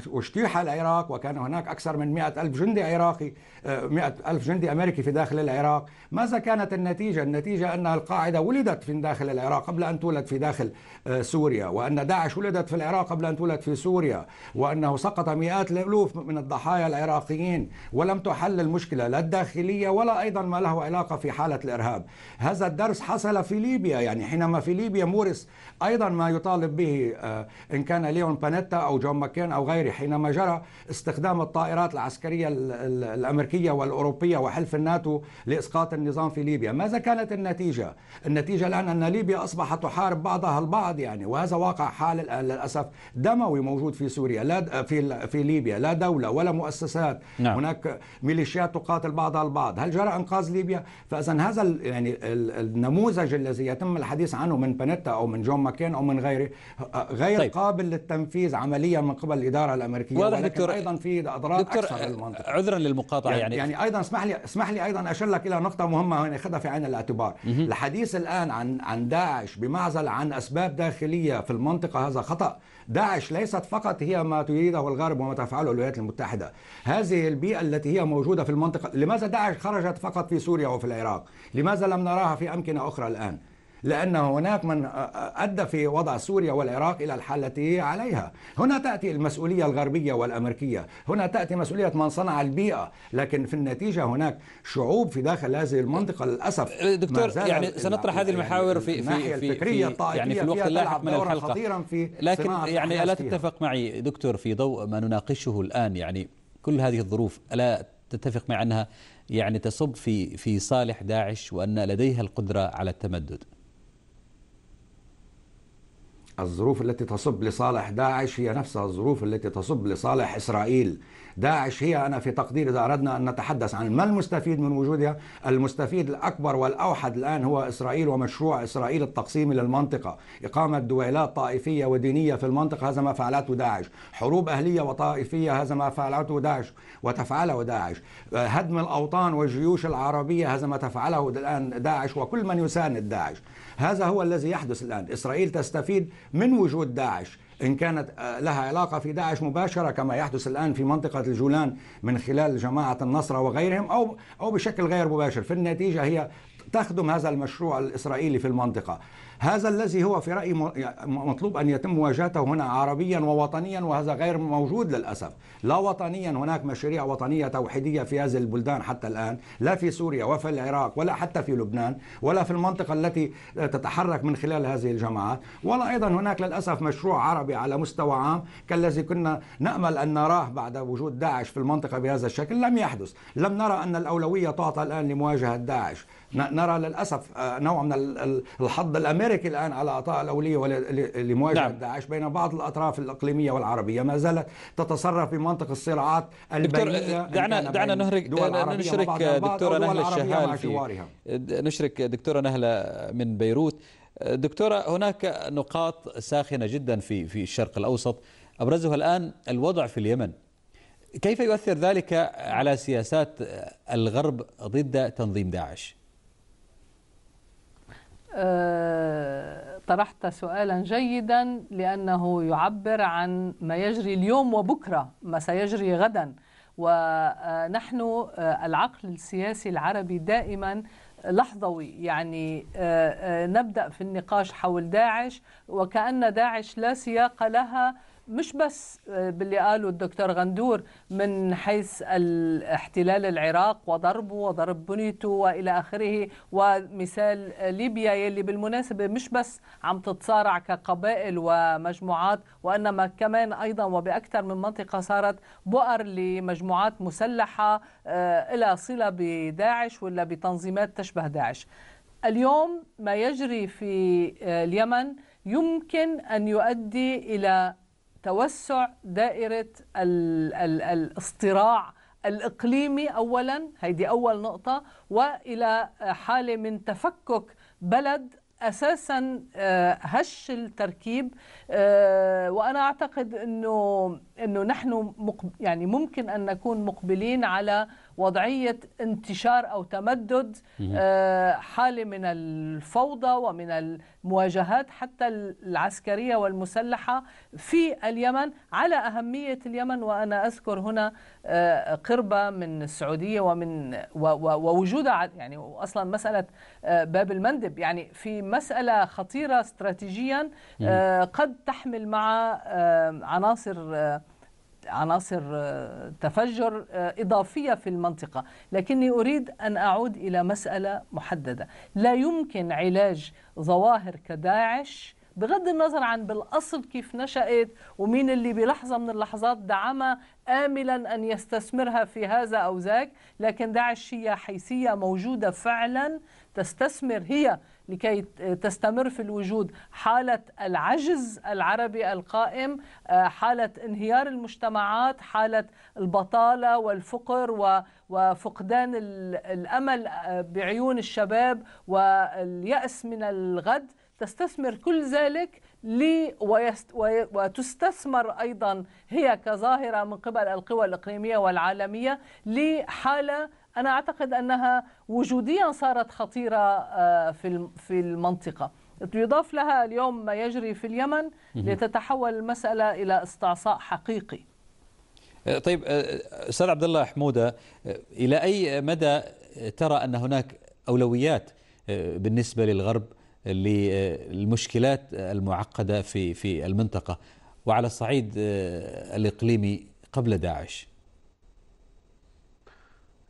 واجتيح العراق وكان هناك أكثر من مئة ألف جندي عراقي آه، مئة ألف جندي أمريكي في داخل العراق ماذا كانت النتيجة؟ النتيجة أن القاعدة ولدت في داخل العراق قبل أن تولد في داخل آه، سوريا وأن داعش ولدت في العراق قبل أن تولد في سوريا وأنه سقط مئات الألوف من الضحايا العراقيين ولم تحل المشكلة لا الداخلية ولا أيضا ما له علاقة في حالة الإرهاب هذا الدرس حصل في ليبيا يعني حينما في ليبيا مورس أيضا ما يطالب به آه، إن كان ليون بانيتا أو جون ماكي واشنطن أو غيره حينما جرى استخدام الطائرات العسكرية الأمريكية والأوروبية وحلف الناتو لإسقاط النظام في ليبيا ماذا كانت النتيجة؟ النتيجة الآن أن ليبيا أصبحت تحارب بعضها البعض يعني وهذا واقع حال للأسف دموي موجود في سوريا لا في في ليبيا لا دولة ولا مؤسسات نعم. هناك ميليشيات تقاتل بعضها البعض هل جرى إنقاذ ليبيا؟ فإذا هذا يعني النموذج الذي يتم الحديث عنه من بنتا أو من جون ماكين أو من غيره غير طيب. قابل للتنفيذ عمليا من قبل قبل الاداره الامريكيه واضح دكتور ايضا في اضرار دكتور اكثر للمنطقه عذرا للمقاطعه يعني يعني, يعني ايضا اسمح لي اسمح لي ايضا اشير لك الى نقطه مهمه هنا خذها في عين الاعتبار الحديث الان عن عن داعش بمعزل عن اسباب داخليه في المنطقه هذا خطا داعش ليست فقط هي ما تريده الغرب وما تفعله الولايات المتحده هذه البيئه التي هي موجوده في المنطقه لماذا داعش خرجت فقط في سوريا وفي العراق لماذا لم نراها في امكنه اخرى الان لأن هناك من أدى في وضع سوريا والعراق إلى الحالة التي عليها هنا تأتي المسؤولية الغربية والأمريكية هنا تأتي مسؤولية من صنع البيئة لكن في النتيجة هناك شعوب في داخل هذه المنطقة للأسف أه، دكتور يعني سنطرح هذه المحاور في في في, في يعني في الوقت اللاحق من الحلقة في لكن يعني ألا تتفق معي دكتور في ضوء ما نناقشه الآن يعني كل هذه الظروف ألا تتفق معي أنها يعني تصب في في صالح داعش وأن لديها القدرة على التمدد الظروف التي تصب لصالح داعش هي نفسها الظروف التي تصب لصالح إسرائيل داعش هي أنا في تقدير إذا أردنا أن نتحدث عن ما المستفيد من وجودها المستفيد الأكبر والأوحد الآن هو إسرائيل ومشروع إسرائيل التقسيمي للمنطقة إقامة دويلات طائفية ودينية في المنطقة هذا ما فعلته داعش حروب أهلية وطائفية هذا ما فعلته داعش وتفعله داعش هدم الأوطان والجيوش العربية هذا ما تفعله الآن داعش وكل من يساند داعش هذا هو الذي يحدث الآن إسرائيل تستفيد من وجود داعش إن كانت آه، لها علاقة في داعش مباشرة كما يحدث الآن في منطقة الجولان من خلال جماعة النصرة وغيرهم أو أو بشكل غير مباشر في النتيجة هي تخدم هذا المشروع الإسرائيلي في المنطقة هذا الذي هو في رأيي مطلوب أن يتم مواجهته هنا عربيا ووطنيا وهذا غير موجود للأسف لا وطنيا هناك مشاريع وطنية توحيدية في هذه البلدان حتى الآن لا في سوريا وفي العراق ولا حتى في لبنان ولا في المنطقة التي تتحرك من خلال هذه الجماعات ولا أيضا هناك للأسف مشروع عربي على مستوى عام كالذي كنا نأمل أن نراه بعد وجود داعش في المنطقة بهذا الشكل لم يحدث لم نرى أن الأولوية تعطى الآن لمواجهة داعش نرى للأسف آه، نوع من الحظ الأمريكي تشترك الآن على أعطاء الأولية لمواجهة نعم. داعش بين بعض الأطراف الإقليمية والعربية ما زالت تتصرف في منطق الصراعات البينية دعنا دعنا نهرك نشرك دكتورة نهلة الشهال في نشرك دكتورة نهلة من بيروت دكتورة هناك نقاط ساخنة جدا في في الشرق الأوسط أبرزها الآن الوضع في اليمن كيف يؤثر ذلك على سياسات الغرب ضد تنظيم داعش؟ آه، طرحت سؤالا جيدا لأنه يعبر عن ما يجري اليوم وبكرة ما سيجري غدا ونحن آه، العقل السياسي العربي دائما لحظوي يعني آه، نبدأ في النقاش حول داعش وكأن داعش لا سياق لها مش بس آه، باللي قاله الدكتور غندور من حيث الاحتلال العراق وضربه وضرب بنيته والى اخره ومثال ليبيا يلي بالمناسبه مش بس عم تتصارع كقبائل ومجموعات وانما كمان ايضا وباكثر من منطقه صارت بؤر لمجموعات مسلحه آه، الى صله بداعش ولا بتنظيمات تشبه داعش. اليوم ما يجري في آه، اليمن يمكن ان يؤدي الى توسع دائرة ال الاصطراع الإقليمي أولا هيدي أول نقطة وإلى حالة من تفكك بلد اساسا آه، هش التركيب آه، وانا اعتقد انه انه نحن يعني ممكن ان نكون مقبلين على وضعية انتشار أو تمدد آه، حالة من الفوضى ومن المواجهات حتى العسكرية والمسلحة في اليمن على أهمية اليمن وأنا أذكر هنا آه، قربة من السعودية ومن ووجودها يعني أصلا مسألة آه، باب المندب يعني في مسألة خطيرة استراتيجيا قد تحمل مع عناصر عناصر آه، تفجر آه، إضافية في المنطقة لكني أريد أن أعود إلى مسألة محددة لا يمكن علاج ظواهر كداعش بغض النظر عن بالأصل كيف نشأت ومين اللي بلحظة من اللحظات دعمها آملا أن يستثمرها في هذا أو ذاك لكن داعش هي حيثية موجودة فعلا تستثمر هي لكي تستمر في الوجود حالة العجز العربي القائم آه، حالة انهيار المجتمعات حالة البطالة والفقر وفقدان الأمل آه، بعيون الشباب واليأس من الغد تستثمر كل ذلك لي وتستثمر أيضا هي كظاهرة من قبل القوى الإقليمية والعالمية لحالة أنا أعتقد أنها وجوديا صارت خطيرة آه، في في المنطقة يضاف لها اليوم ما يجري في اليمن لتتحول المسألة إلى استعصاء حقيقي آه، طيب آه، استاذ عبد الله حموده الى اي مدى ترى ان هناك اولويات بالنسبه للغرب للمشكلات المعقده في في المنطقه وعلى الصعيد الاقليمي قبل داعش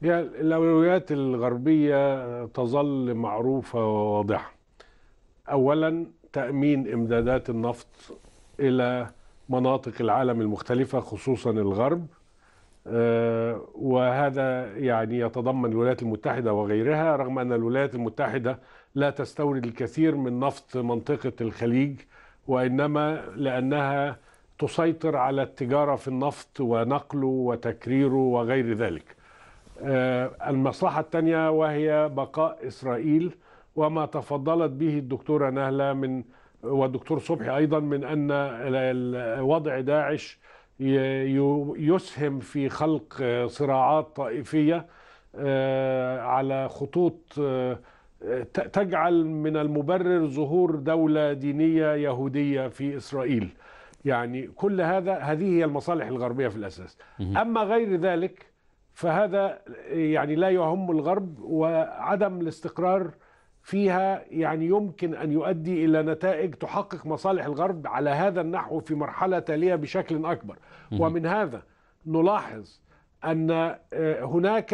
يعني الأولويات الغربية تظل معروفة وواضحة أولا تأمين إمدادات النفط إلى مناطق العالم المختلفة خصوصا الغرب آه، وهذا يعني يتضمن الولايات المتحدة وغيرها رغم أن الولايات المتحدة لا تستورد الكثير من نفط منطقة الخليج وإنما لأنها تسيطر على التجارة في النفط ونقله وتكريره وغير ذلك آه، المصلحة الثانية وهي بقاء إسرائيل وما تفضلت به الدكتورة نهلة من والدكتور صبحي أيضا من أن وضع داعش يسهم في خلق صراعات طائفية آه، على خطوط آه، تجعل من المبرر ظهور دولة دينية يهودية في إسرائيل يعني كل هذا هذه هي المصالح الغربية في الأساس أما غير ذلك فهذا يعني لا يهم الغرب وعدم الاستقرار فيها يعني يمكن ان يؤدي الى نتائج تحقق مصالح الغرب على هذا النحو في مرحله تاليه بشكل اكبر ومن هذا نلاحظ ان آه، هناك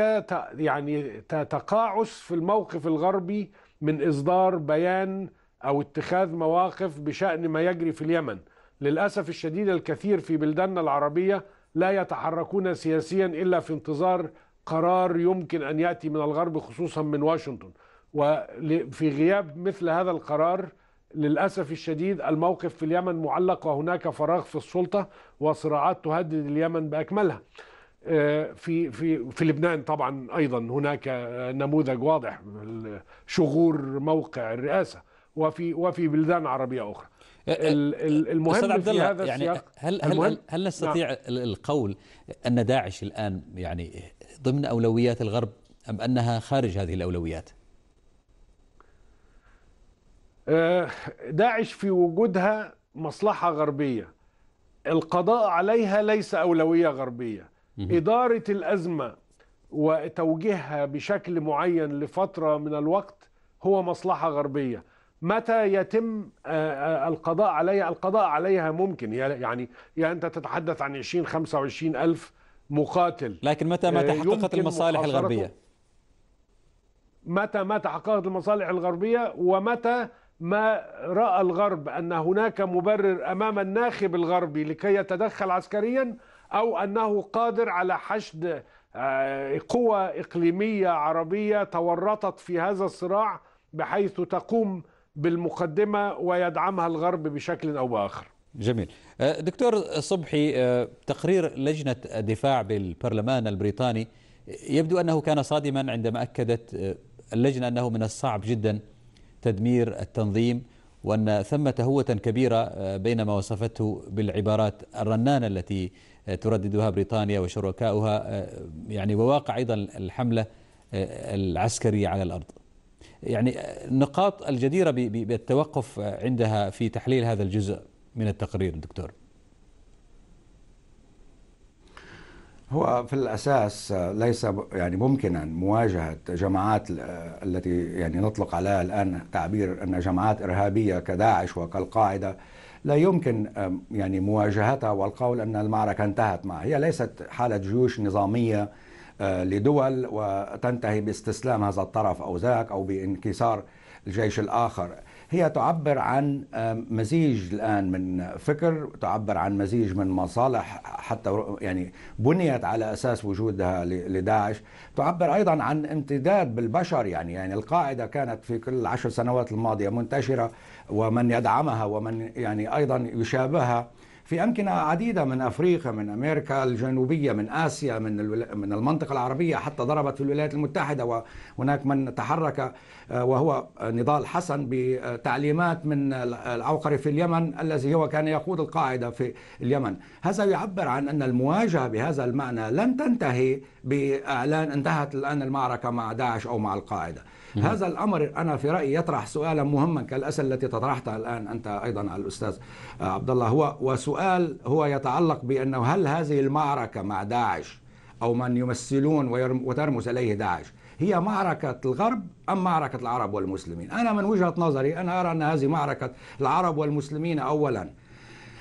يعني تقاعس في الموقف الغربي من اصدار بيان او اتخاذ مواقف بشان ما يجري في اليمن للاسف الشديد الكثير في بلداننا العربيه لا يتحركون سياسيا الا في انتظار قرار يمكن ان ياتي من الغرب خصوصا من واشنطن وفي غياب مثل هذا القرار للاسف الشديد الموقف في اليمن معلق وهناك فراغ في السلطه وصراعات تهدد اليمن باكملها آه، في في في لبنان طبعا ايضا هناك آه، نموذج واضح شغور موقع الرئاسه وفي وفي بلدان عربيه اخرى أه، أه، أه، المهم في هذا يعني السياق هل هل, هل, هل نستطيع نعم. القول ان داعش الان يعني ضمن اولويات الغرب ام انها خارج هذه الاولويات؟ داعش في وجودها مصلحه غربيه القضاء عليها ليس اولويه غربيه اداره الازمه وتوجيهها بشكل معين لفتره من الوقت هو مصلحه غربيه متى يتم آه، آه، القضاء عليها القضاء عليها ممكن يعني يعني أنت تتحدث عن 20 25 ألف مقاتل لكن متى ما آه، تحققت المصالح الغربية متى ما تحققت المصالح الغربية ومتى ما رأى الغرب أن هناك مبرر أمام الناخب الغربي لكي يتدخل عسكريا أو أنه قادر على حشد قوى إقليمية عربية تورطت في هذا الصراع بحيث تقوم بالمقدمة ويدعمها الغرب بشكل أو بآخر جميل أه، دكتور صبحي أه، تقرير لجنة الدفاع بالبرلمان البريطاني يبدو أنه كان صادما عندما أكدت أه، اللجنة أنه من الصعب جدا تدمير التنظيم وأن ثمة هوة كبيرة بينما وصفته بالعبارات الرنانة التي ترددها بريطانيا وشركاؤها يعني وواقع أيضا الحملة العسكرية على الأرض يعني النقاط الجديرة بالتوقف عندها في تحليل هذا الجزء من التقرير دكتور هو في الأساس ليس يعني ممكنا مواجهة جماعات التي يعني نطلق عليها الآن تعبير أن جماعات إرهابية كداعش وكالقاعدة لا يمكن يعني مواجهتها والقول أن المعركة انتهت معها هي ليست حالة جيوش نظامية آه، لدول وتنتهي باستسلام هذا الطرف أو ذاك أو بانكسار الجيش الآخر هي تعبر عن آه، مزيج الآن من فكر تعبر عن مزيج من مصالح حتى يعني بنيت على أساس وجودها لداعش تعبر أيضا عن امتداد بالبشر يعني يعني القاعدة كانت في كل العشر سنوات الماضية منتشرة ومن يدعمها ومن يعني أيضا يشابهها في أمكنة عديدة من أفريقيا من أمريكا الجنوبية من آسيا من من المنطقة العربية حتى ضربت في الولايات المتحدة وهناك من تحرك آه، وهو نضال حسن بتعليمات من العوقري في اليمن الذي هو كان يقود القاعدة في اليمن هذا يعبر عن أن المواجهة بهذا المعنى لن تنتهي بإعلان انتهت الآن المعركة مع داعش أو مع القاعدة هذا الأمر أنا في رأيي يطرح سؤالا مهما كالأسئلة التي تطرحتها الآن أنت أيضا الأستاذ عبد الله هو وسؤال هو يتعلق بأنه هل هذه المعركة مع داعش أو من يمثلون وترمز إليه داعش هي معركة الغرب أم معركة العرب والمسلمين أنا من وجهة نظري أنا أرى أن هذه معركة العرب والمسلمين أولا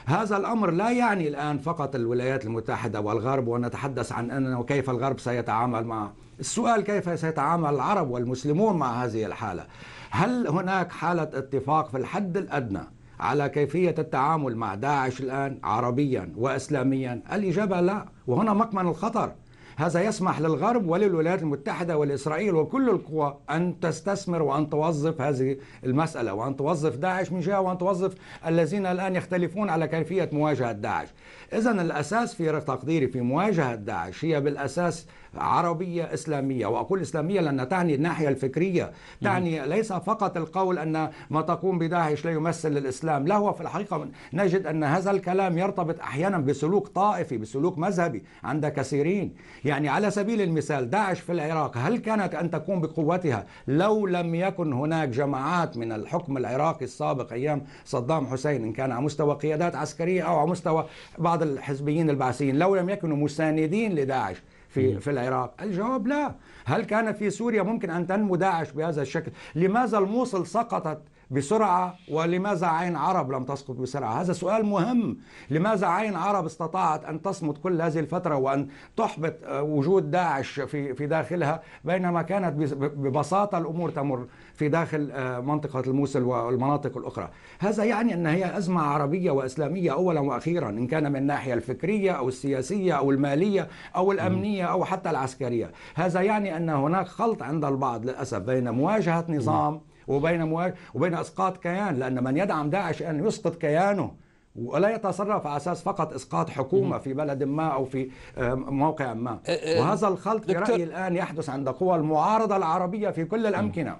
هذا الأمر لا يعني الآن فقط الولايات المتحدة والغرب ونتحدث عن أنه كيف الغرب سيتعامل مع السؤال كيف سيتعامل العرب والمسلمون مع هذه الحالة هل هناك حالة اتفاق في الحد الأدنى على كيفية التعامل مع داعش الآن عربيا وإسلاميا الإجابة لا وهنا مكمن الخطر هذا يسمح للغرب وللولايات المتحدة والإسرائيل وكل القوى أن تستثمر وأن توظف هذه المسألة وأن توظف داعش من جهة وأن توظف الذين الآن يختلفون على كيفية مواجهة داعش إذا الأساس في تقديري في مواجهة داعش هي بالأساس عربية إسلامية وأقول إسلامية لأنها تعني الناحية الفكرية تعني ليس فقط القول أن ما تقوم بداعش لا يمثل الإسلام لا هو في الحقيقة نجد أن هذا الكلام يرتبط أحيانا بسلوك طائفي بسلوك مذهبي عند كثيرين يعني على سبيل المثال داعش في العراق هل كانت أن تقوم بقوتها لو لم يكن هناك جماعات من الحكم العراقي السابق أيام صدام حسين إن كان على مستوى قيادات عسكرية أو على مستوى بعض بعض الحزبيين البعثيين لو لم يكونوا مساندين لداعش في في العراق؟ الجواب لا، هل كان في سوريا ممكن ان تنمو داعش بهذا الشكل؟ لماذا الموصل سقطت بسرعة ولماذا عين عرب لم تسقط بسرعة هذا سؤال مهم لماذا عين عرب استطاعت أن تصمد كل هذه الفترة وأن تحبط آه، وجود داعش في, في داخلها بينما كانت ببساطة الأمور تمر في داخل آه، منطقة الموصل والمناطق الأخرى هذا يعني أن هي أزمة عربية وإسلامية أولا وأخيرا إن كان من الناحية الفكرية أو السياسية أو المالية أو الأمنية أو حتى العسكرية هذا يعني أن هناك خلط عند البعض للأسف بين مواجهة نظام وبين مواج... وبين اسقاط كيان لان من يدعم داعش ان يسقط كيانه ولا يتصرف على اساس فقط اسقاط حكومه في بلد ما او في آه، موقع ما آه، آه، وهذا الخلط برايي الان يحدث عند قوى المعارضه العربيه في كل الامكنه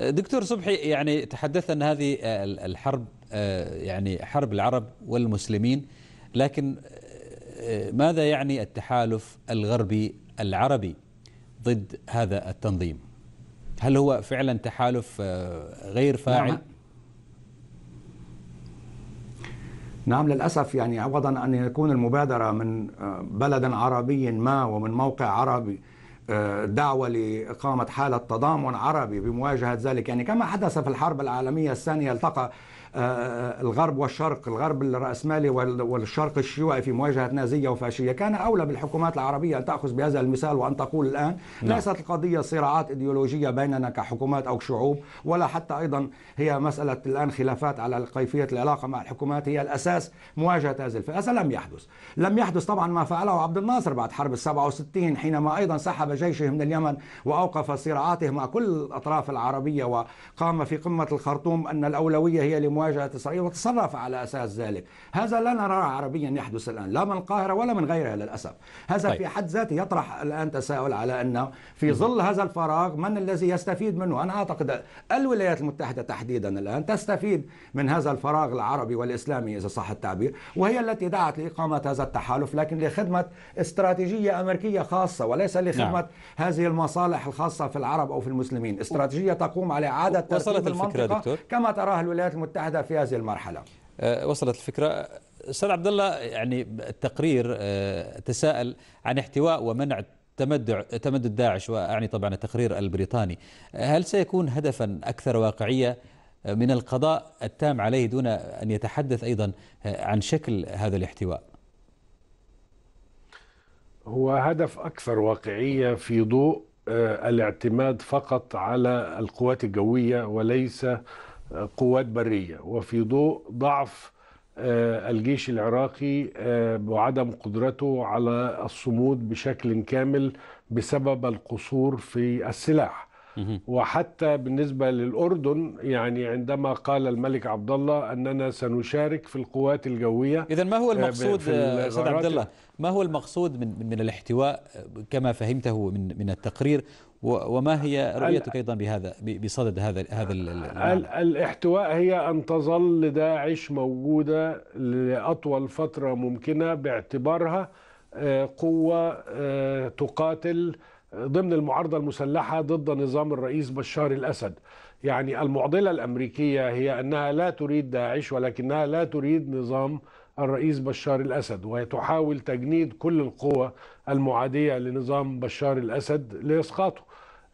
دكتور صبحي يعني تحدثت ان هذه الحرب يعني حرب العرب والمسلمين لكن ماذا يعني التحالف الغربي العربي ضد هذا التنظيم هل هو فعلا تحالف آه، غير نعم. فاعل؟ نعم. نعم للأسف يعني عوضا أن يكون المبادرة من آه، بلد عربي ما ومن موقع عربي آه، دعوة لإقامة حالة تضامن عربي بمواجهة ذلك يعني كما حدث في الحرب العالمية الثانية التقى آه، الغرب والشرق الغرب الرأسمالي والشرق الشيوعي في مواجهة نازية وفاشية كان أولى بالحكومات العربية أن تأخذ بهذا المثال وأن تقول الآن نعم. ليست القضية صراعات إيديولوجية بيننا كحكومات أو شعوب ولا حتى أيضا هي مسألة الآن خلافات على كيفية العلاقة مع الحكومات هي الأساس مواجهة هذه الفئة هذا لم يحدث لم يحدث طبعا ما فعله عبد الناصر بعد حرب السبعة وستين حينما أيضا سحب جيشه من اليمن وأوقف صراعاته مع كل الأطراف العربية وقام في قمة الخرطوم أن الأولوية هي لمواجهة مواجهة إسرائيل وتصرف على أساس ذلك هذا لا نراه عربيا يحدث الآن لا من القاهرة ولا من غيرها للأسف هذا طيب. في حد ذاته يطرح الآن تساؤل على أنه في ظل هذا الفراغ من الذي يستفيد منه أنا أعتقد الولايات المتحدة تحديدا الآن تستفيد من هذا الفراغ العربي والإسلامي إذا صح التعبير وهي التي دعت لإقامة هذا التحالف لكن لخدمة استراتيجية أمريكية خاصة وليس لخدمة نعم. هذه المصالح الخاصة في العرب أو في المسلمين استراتيجية تقوم على إعادة ترتيب الفكرة المنطقة دكتور. كما تراها الولايات المتحدة المشاهده في هذه المرحله. أه، وصلت الفكره استاذ عبد الله يعني التقرير أه، تساءل عن احتواء ومنع تمدع تمدد داعش واعني طبعا التقرير البريطاني هل سيكون هدفا اكثر واقعيه أه، من القضاء التام عليه دون ان يتحدث ايضا عن شكل هذا الاحتواء هو هدف اكثر واقعيه في ضوء الاعتماد فقط على القوات الجويه وليس قوات برية وفي ضوء ضعف آه، الجيش العراقي آه، وعدم قدرته على الصمود بشكل كامل بسبب القصور في السلاح وحتى بالنسبة للأردن يعني عندما قال الملك عبد الله أننا سنشارك في القوات الجوية إذا ما هو آه، المقصود أستاذ عبد الله ما هو المقصود من من الاحتواء كما فهمته من من التقرير وما هي رؤيتك أيضا بهذا بصدد هذا هذا الاحتواء هي أن تظل داعش موجودة لأطول فترة ممكنة باعتبارها آه، قوة آه، تقاتل ضمن المعارضة المسلحة ضد نظام الرئيس بشار الأسد يعني المعضلة الأمريكية هي أنها لا تريد داعش ولكنها لا تريد نظام الرئيس بشار الأسد وتحاول تجنيد كل القوى المعادية لنظام بشار الأسد لإسقاطه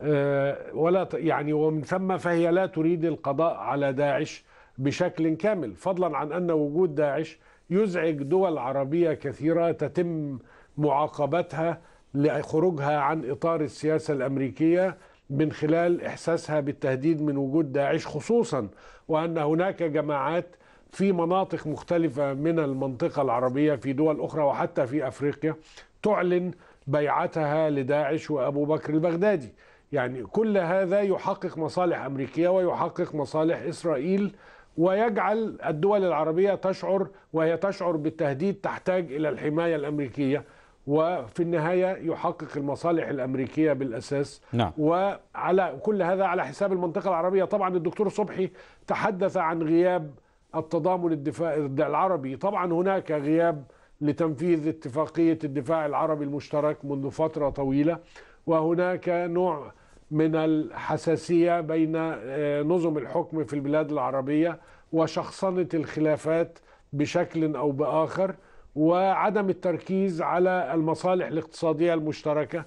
آه، ولا يعني ومن ثم فهي لا تريد القضاء على داعش بشكل كامل فضلا عن أن وجود داعش يزعج دول عربية كثيرة تتم معاقبتها لخروجها عن إطار السياسة الأمريكية من خلال إحساسها بالتهديد من وجود داعش خصوصا وأن هناك جماعات في مناطق مختلفة من المنطقة العربية في دول أخرى وحتى في أفريقيا تعلن بيعتها لداعش وأبو بكر البغدادي يعني كل هذا يحقق مصالح أمريكية ويحقق مصالح إسرائيل ويجعل الدول العربية تشعر وهي تشعر بالتهديد تحتاج إلى الحماية الأمريكية وفي النهاية يحقق المصالح الأمريكية بالأساس نعم. وعلى كل هذا على حساب المنطقة العربية طبعا الدكتور صبحي تحدث عن غياب التضامن الدفاع العربي طبعا هناك غياب لتنفيذ اتفاقية الدفاع العربي المشترك منذ فترة طويلة وهناك نوع من الحساسية بين آه، نظم الحكم في البلاد العربية وشخصنة الخلافات بشكل أو بآخر وعدم التركيز على المصالح الاقتصادية المشتركة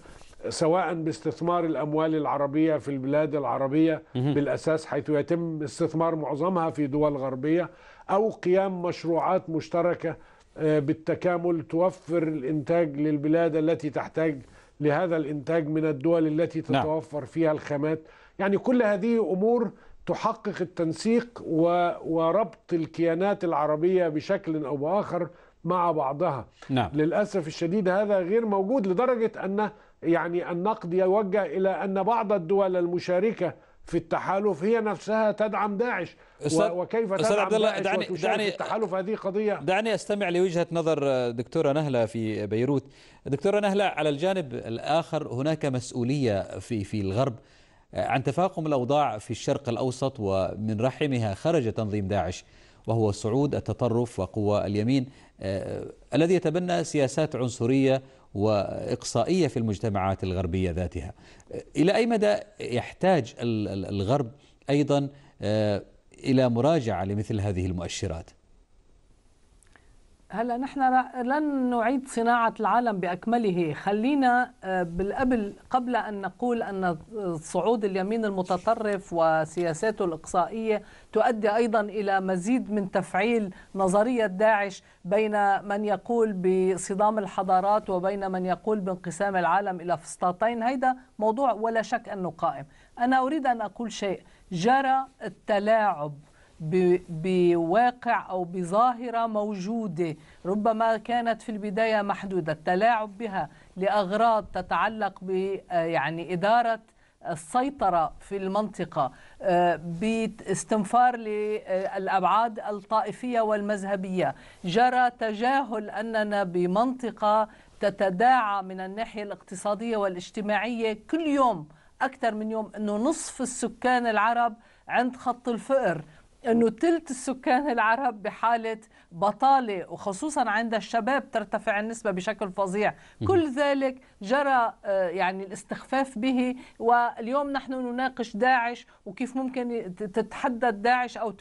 سواء باستثمار الأموال العربية في البلاد العربية بالأساس حيث يتم استثمار معظمها في دول غربية أو قيام مشروعات مشتركة آه، بالتكامل توفر الإنتاج للبلاد التي تحتاج لهذا الإنتاج من الدول التي نعم. تتوفر فيها الخامات يعني كل هذه أمور تحقق التنسيق وربط الكيانات العربية بشكل أو بآخر مع بعضها نعم. للأسف الشديد هذا غير موجود لدرجة أن يعني النقد يوجه إلى أن بعض الدول المشاركة في التحالف هي نفسها تدعم داعش أستاذ وكيف أستاذ تدعم عبد الله داعش دعني دعني التحالف هذه قضية دعني أستمع لوجهة نظر آه، دكتورة نهلة في بيروت دكتورة نهلة على الجانب الآخر هناك مسؤولية في في الغرب آه، عن تفاقم الأوضاع في الشرق الأوسط ومن رحمها خرج تنظيم داعش وهو صعود التطرف وقوى اليمين آه، الذي يتبنى سياسات عنصرية وإقصائية في المجتمعات الغربية ذاتها إلى أي مدى يحتاج الغرب أيضا آه، إلى مراجعة لمثل هذه المؤشرات؟ هلا نحن لن نعيد صناعه العالم باكمله خلينا آه، بالقبل قبل ان نقول ان صعود اليمين المتطرف وسياساته الاقصائيه تؤدي ايضا الى مزيد من تفعيل نظريه داعش بين من يقول بصدام الحضارات وبين من يقول بانقسام العالم الى فسطاطين هيدا موضوع ولا شك انه قائم انا اريد ان اقول شيء جرى التلاعب بواقع أو بظاهرة موجودة ربما كانت في البداية محدودة التلاعب بها لأغراض تتعلق ب آه، يعني إدارة السيطرة في المنطقة آه، باستنفار للأبعاد آه، الطائفية والمذهبية جرى تجاهل أننا بمنطقة تتداعى من الناحية الاقتصادية والاجتماعية كل يوم أكثر من يوم أنه نصف السكان العرب عند خط الفقر انه ثلث السكان العرب بحاله بطاله وخصوصا عند الشباب ترتفع النسبه بشكل فظيع، كل ذلك جرى آه، يعني الاستخفاف به واليوم نحن نناقش داعش وكيف ممكن تتحدد داعش او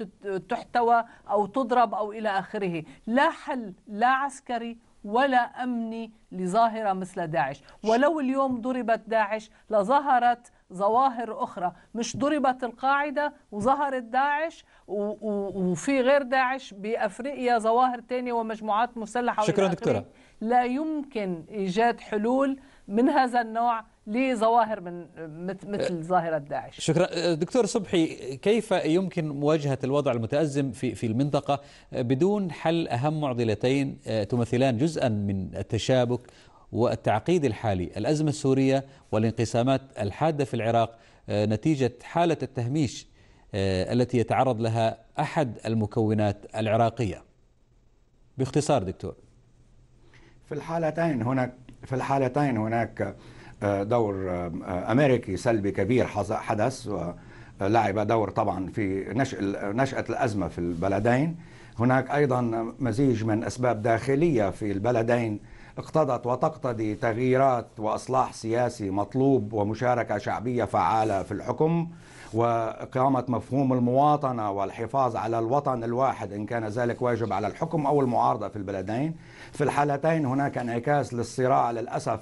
تحتوى او تضرب او الى اخره، لا حل لا عسكري ولا امني لظاهره مثل داعش، ولو اليوم ضربت داعش لظهرت ظواهر أخرى مش ضربت القاعدة وظهرت داعش وفي غير داعش بأفريقيا ظواهر تانية ومجموعات مسلحة شكرا دكتورة لا يمكن إيجاد حلول من هذا النوع لظواهر من مثل أه، ظاهرة داعش شكرا أه، دكتور صبحي كيف يمكن مواجهة الوضع المتأزم في في المنطقة أه، بدون حل أهم معضلتين تمثلان جزءا من التشابك والتعقيد الحالي الأزمة السورية والانقسامات الحادة في العراق آه، نتيجة حالة التهميش آه، التي يتعرض لها أحد المكونات العراقية باختصار دكتور في الحالتين هناك في الحالتين هناك آه، دور أمريكي سلبي كبير حدث ولعب دور طبعا في نشأة الأزمة في البلدين هناك أيضا مزيج من أسباب داخلية في البلدين اقتضت وتقتضي تغييرات واصلاح سياسي مطلوب ومشاركه شعبيه فعاله في الحكم واقامه مفهوم المواطنه والحفاظ على الوطن الواحد ان كان ذلك واجب على الحكم او المعارضه في البلدين. في الحالتين هناك انعكاس للصراع للاسف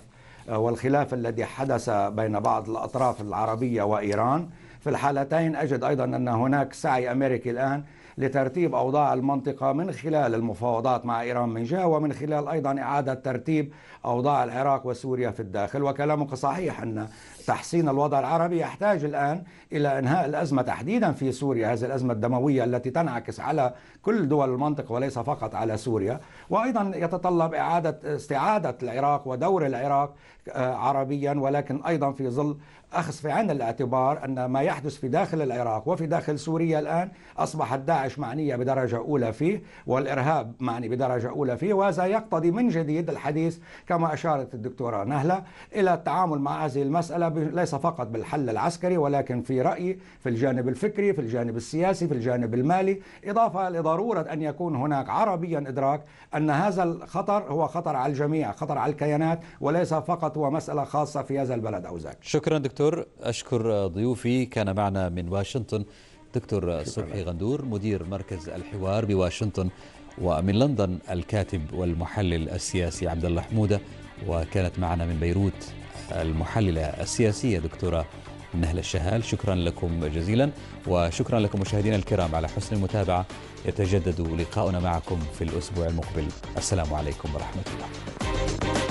آه، والخلاف الذي حدث بين بعض الاطراف العربيه وايران. في الحالتين اجد ايضا ان هناك سعي امريكي الان لترتيب أوضاع المنطقة من خلال المفاوضات مع إيران من جهة ومن خلال أيضا إعادة ترتيب أوضاع العراق وسوريا في الداخل وكلامك صحيح أن تحسين الوضع العربي يحتاج الآن إلى إنهاء الأزمة تحديدا في سوريا هذه الأزمة الدموية التي تنعكس على كل دول المنطقة وليس فقط على سوريا وأيضا يتطلب إعادة استعادة العراق ودور العراق آه، عربيا ولكن أيضا في ظل أخذ في عين الاعتبار أن ما يحدث في داخل العراق وفي داخل سوريا الآن أصبحت داعش معنية بدرجة أولى فيه والإرهاب معني بدرجة أولى فيه وهذا يقتضي من جديد الحديث كما أشارت الدكتورة نهلة إلى التعامل مع هذه المسألة ليس فقط بالحل العسكري ولكن في رأيي في الجانب الفكري في الجانب السياسي في الجانب المالي إضافة لضرورة أن يكون هناك عربيا إدراك أن هذا الخطر هو خطر على الجميع خطر على الكيانات وليس فقط هو مسألة خاصة في هذا البلد أو ذاك شكرا دكتور أشكر ضيوفي كان معنا من واشنطن دكتور صبحي غندور مدير مركز الحوار بواشنطن ومن لندن الكاتب والمحلل السياسي عبد الله حموده وكانت معنا من بيروت المحللة السياسية دكتورة نهلة الشهال شكرا لكم جزيلا وشكرا لكم مشاهدينا الكرام على حسن المتابعة يتجدد لقاؤنا معكم في الأسبوع المقبل السلام عليكم ورحمة الله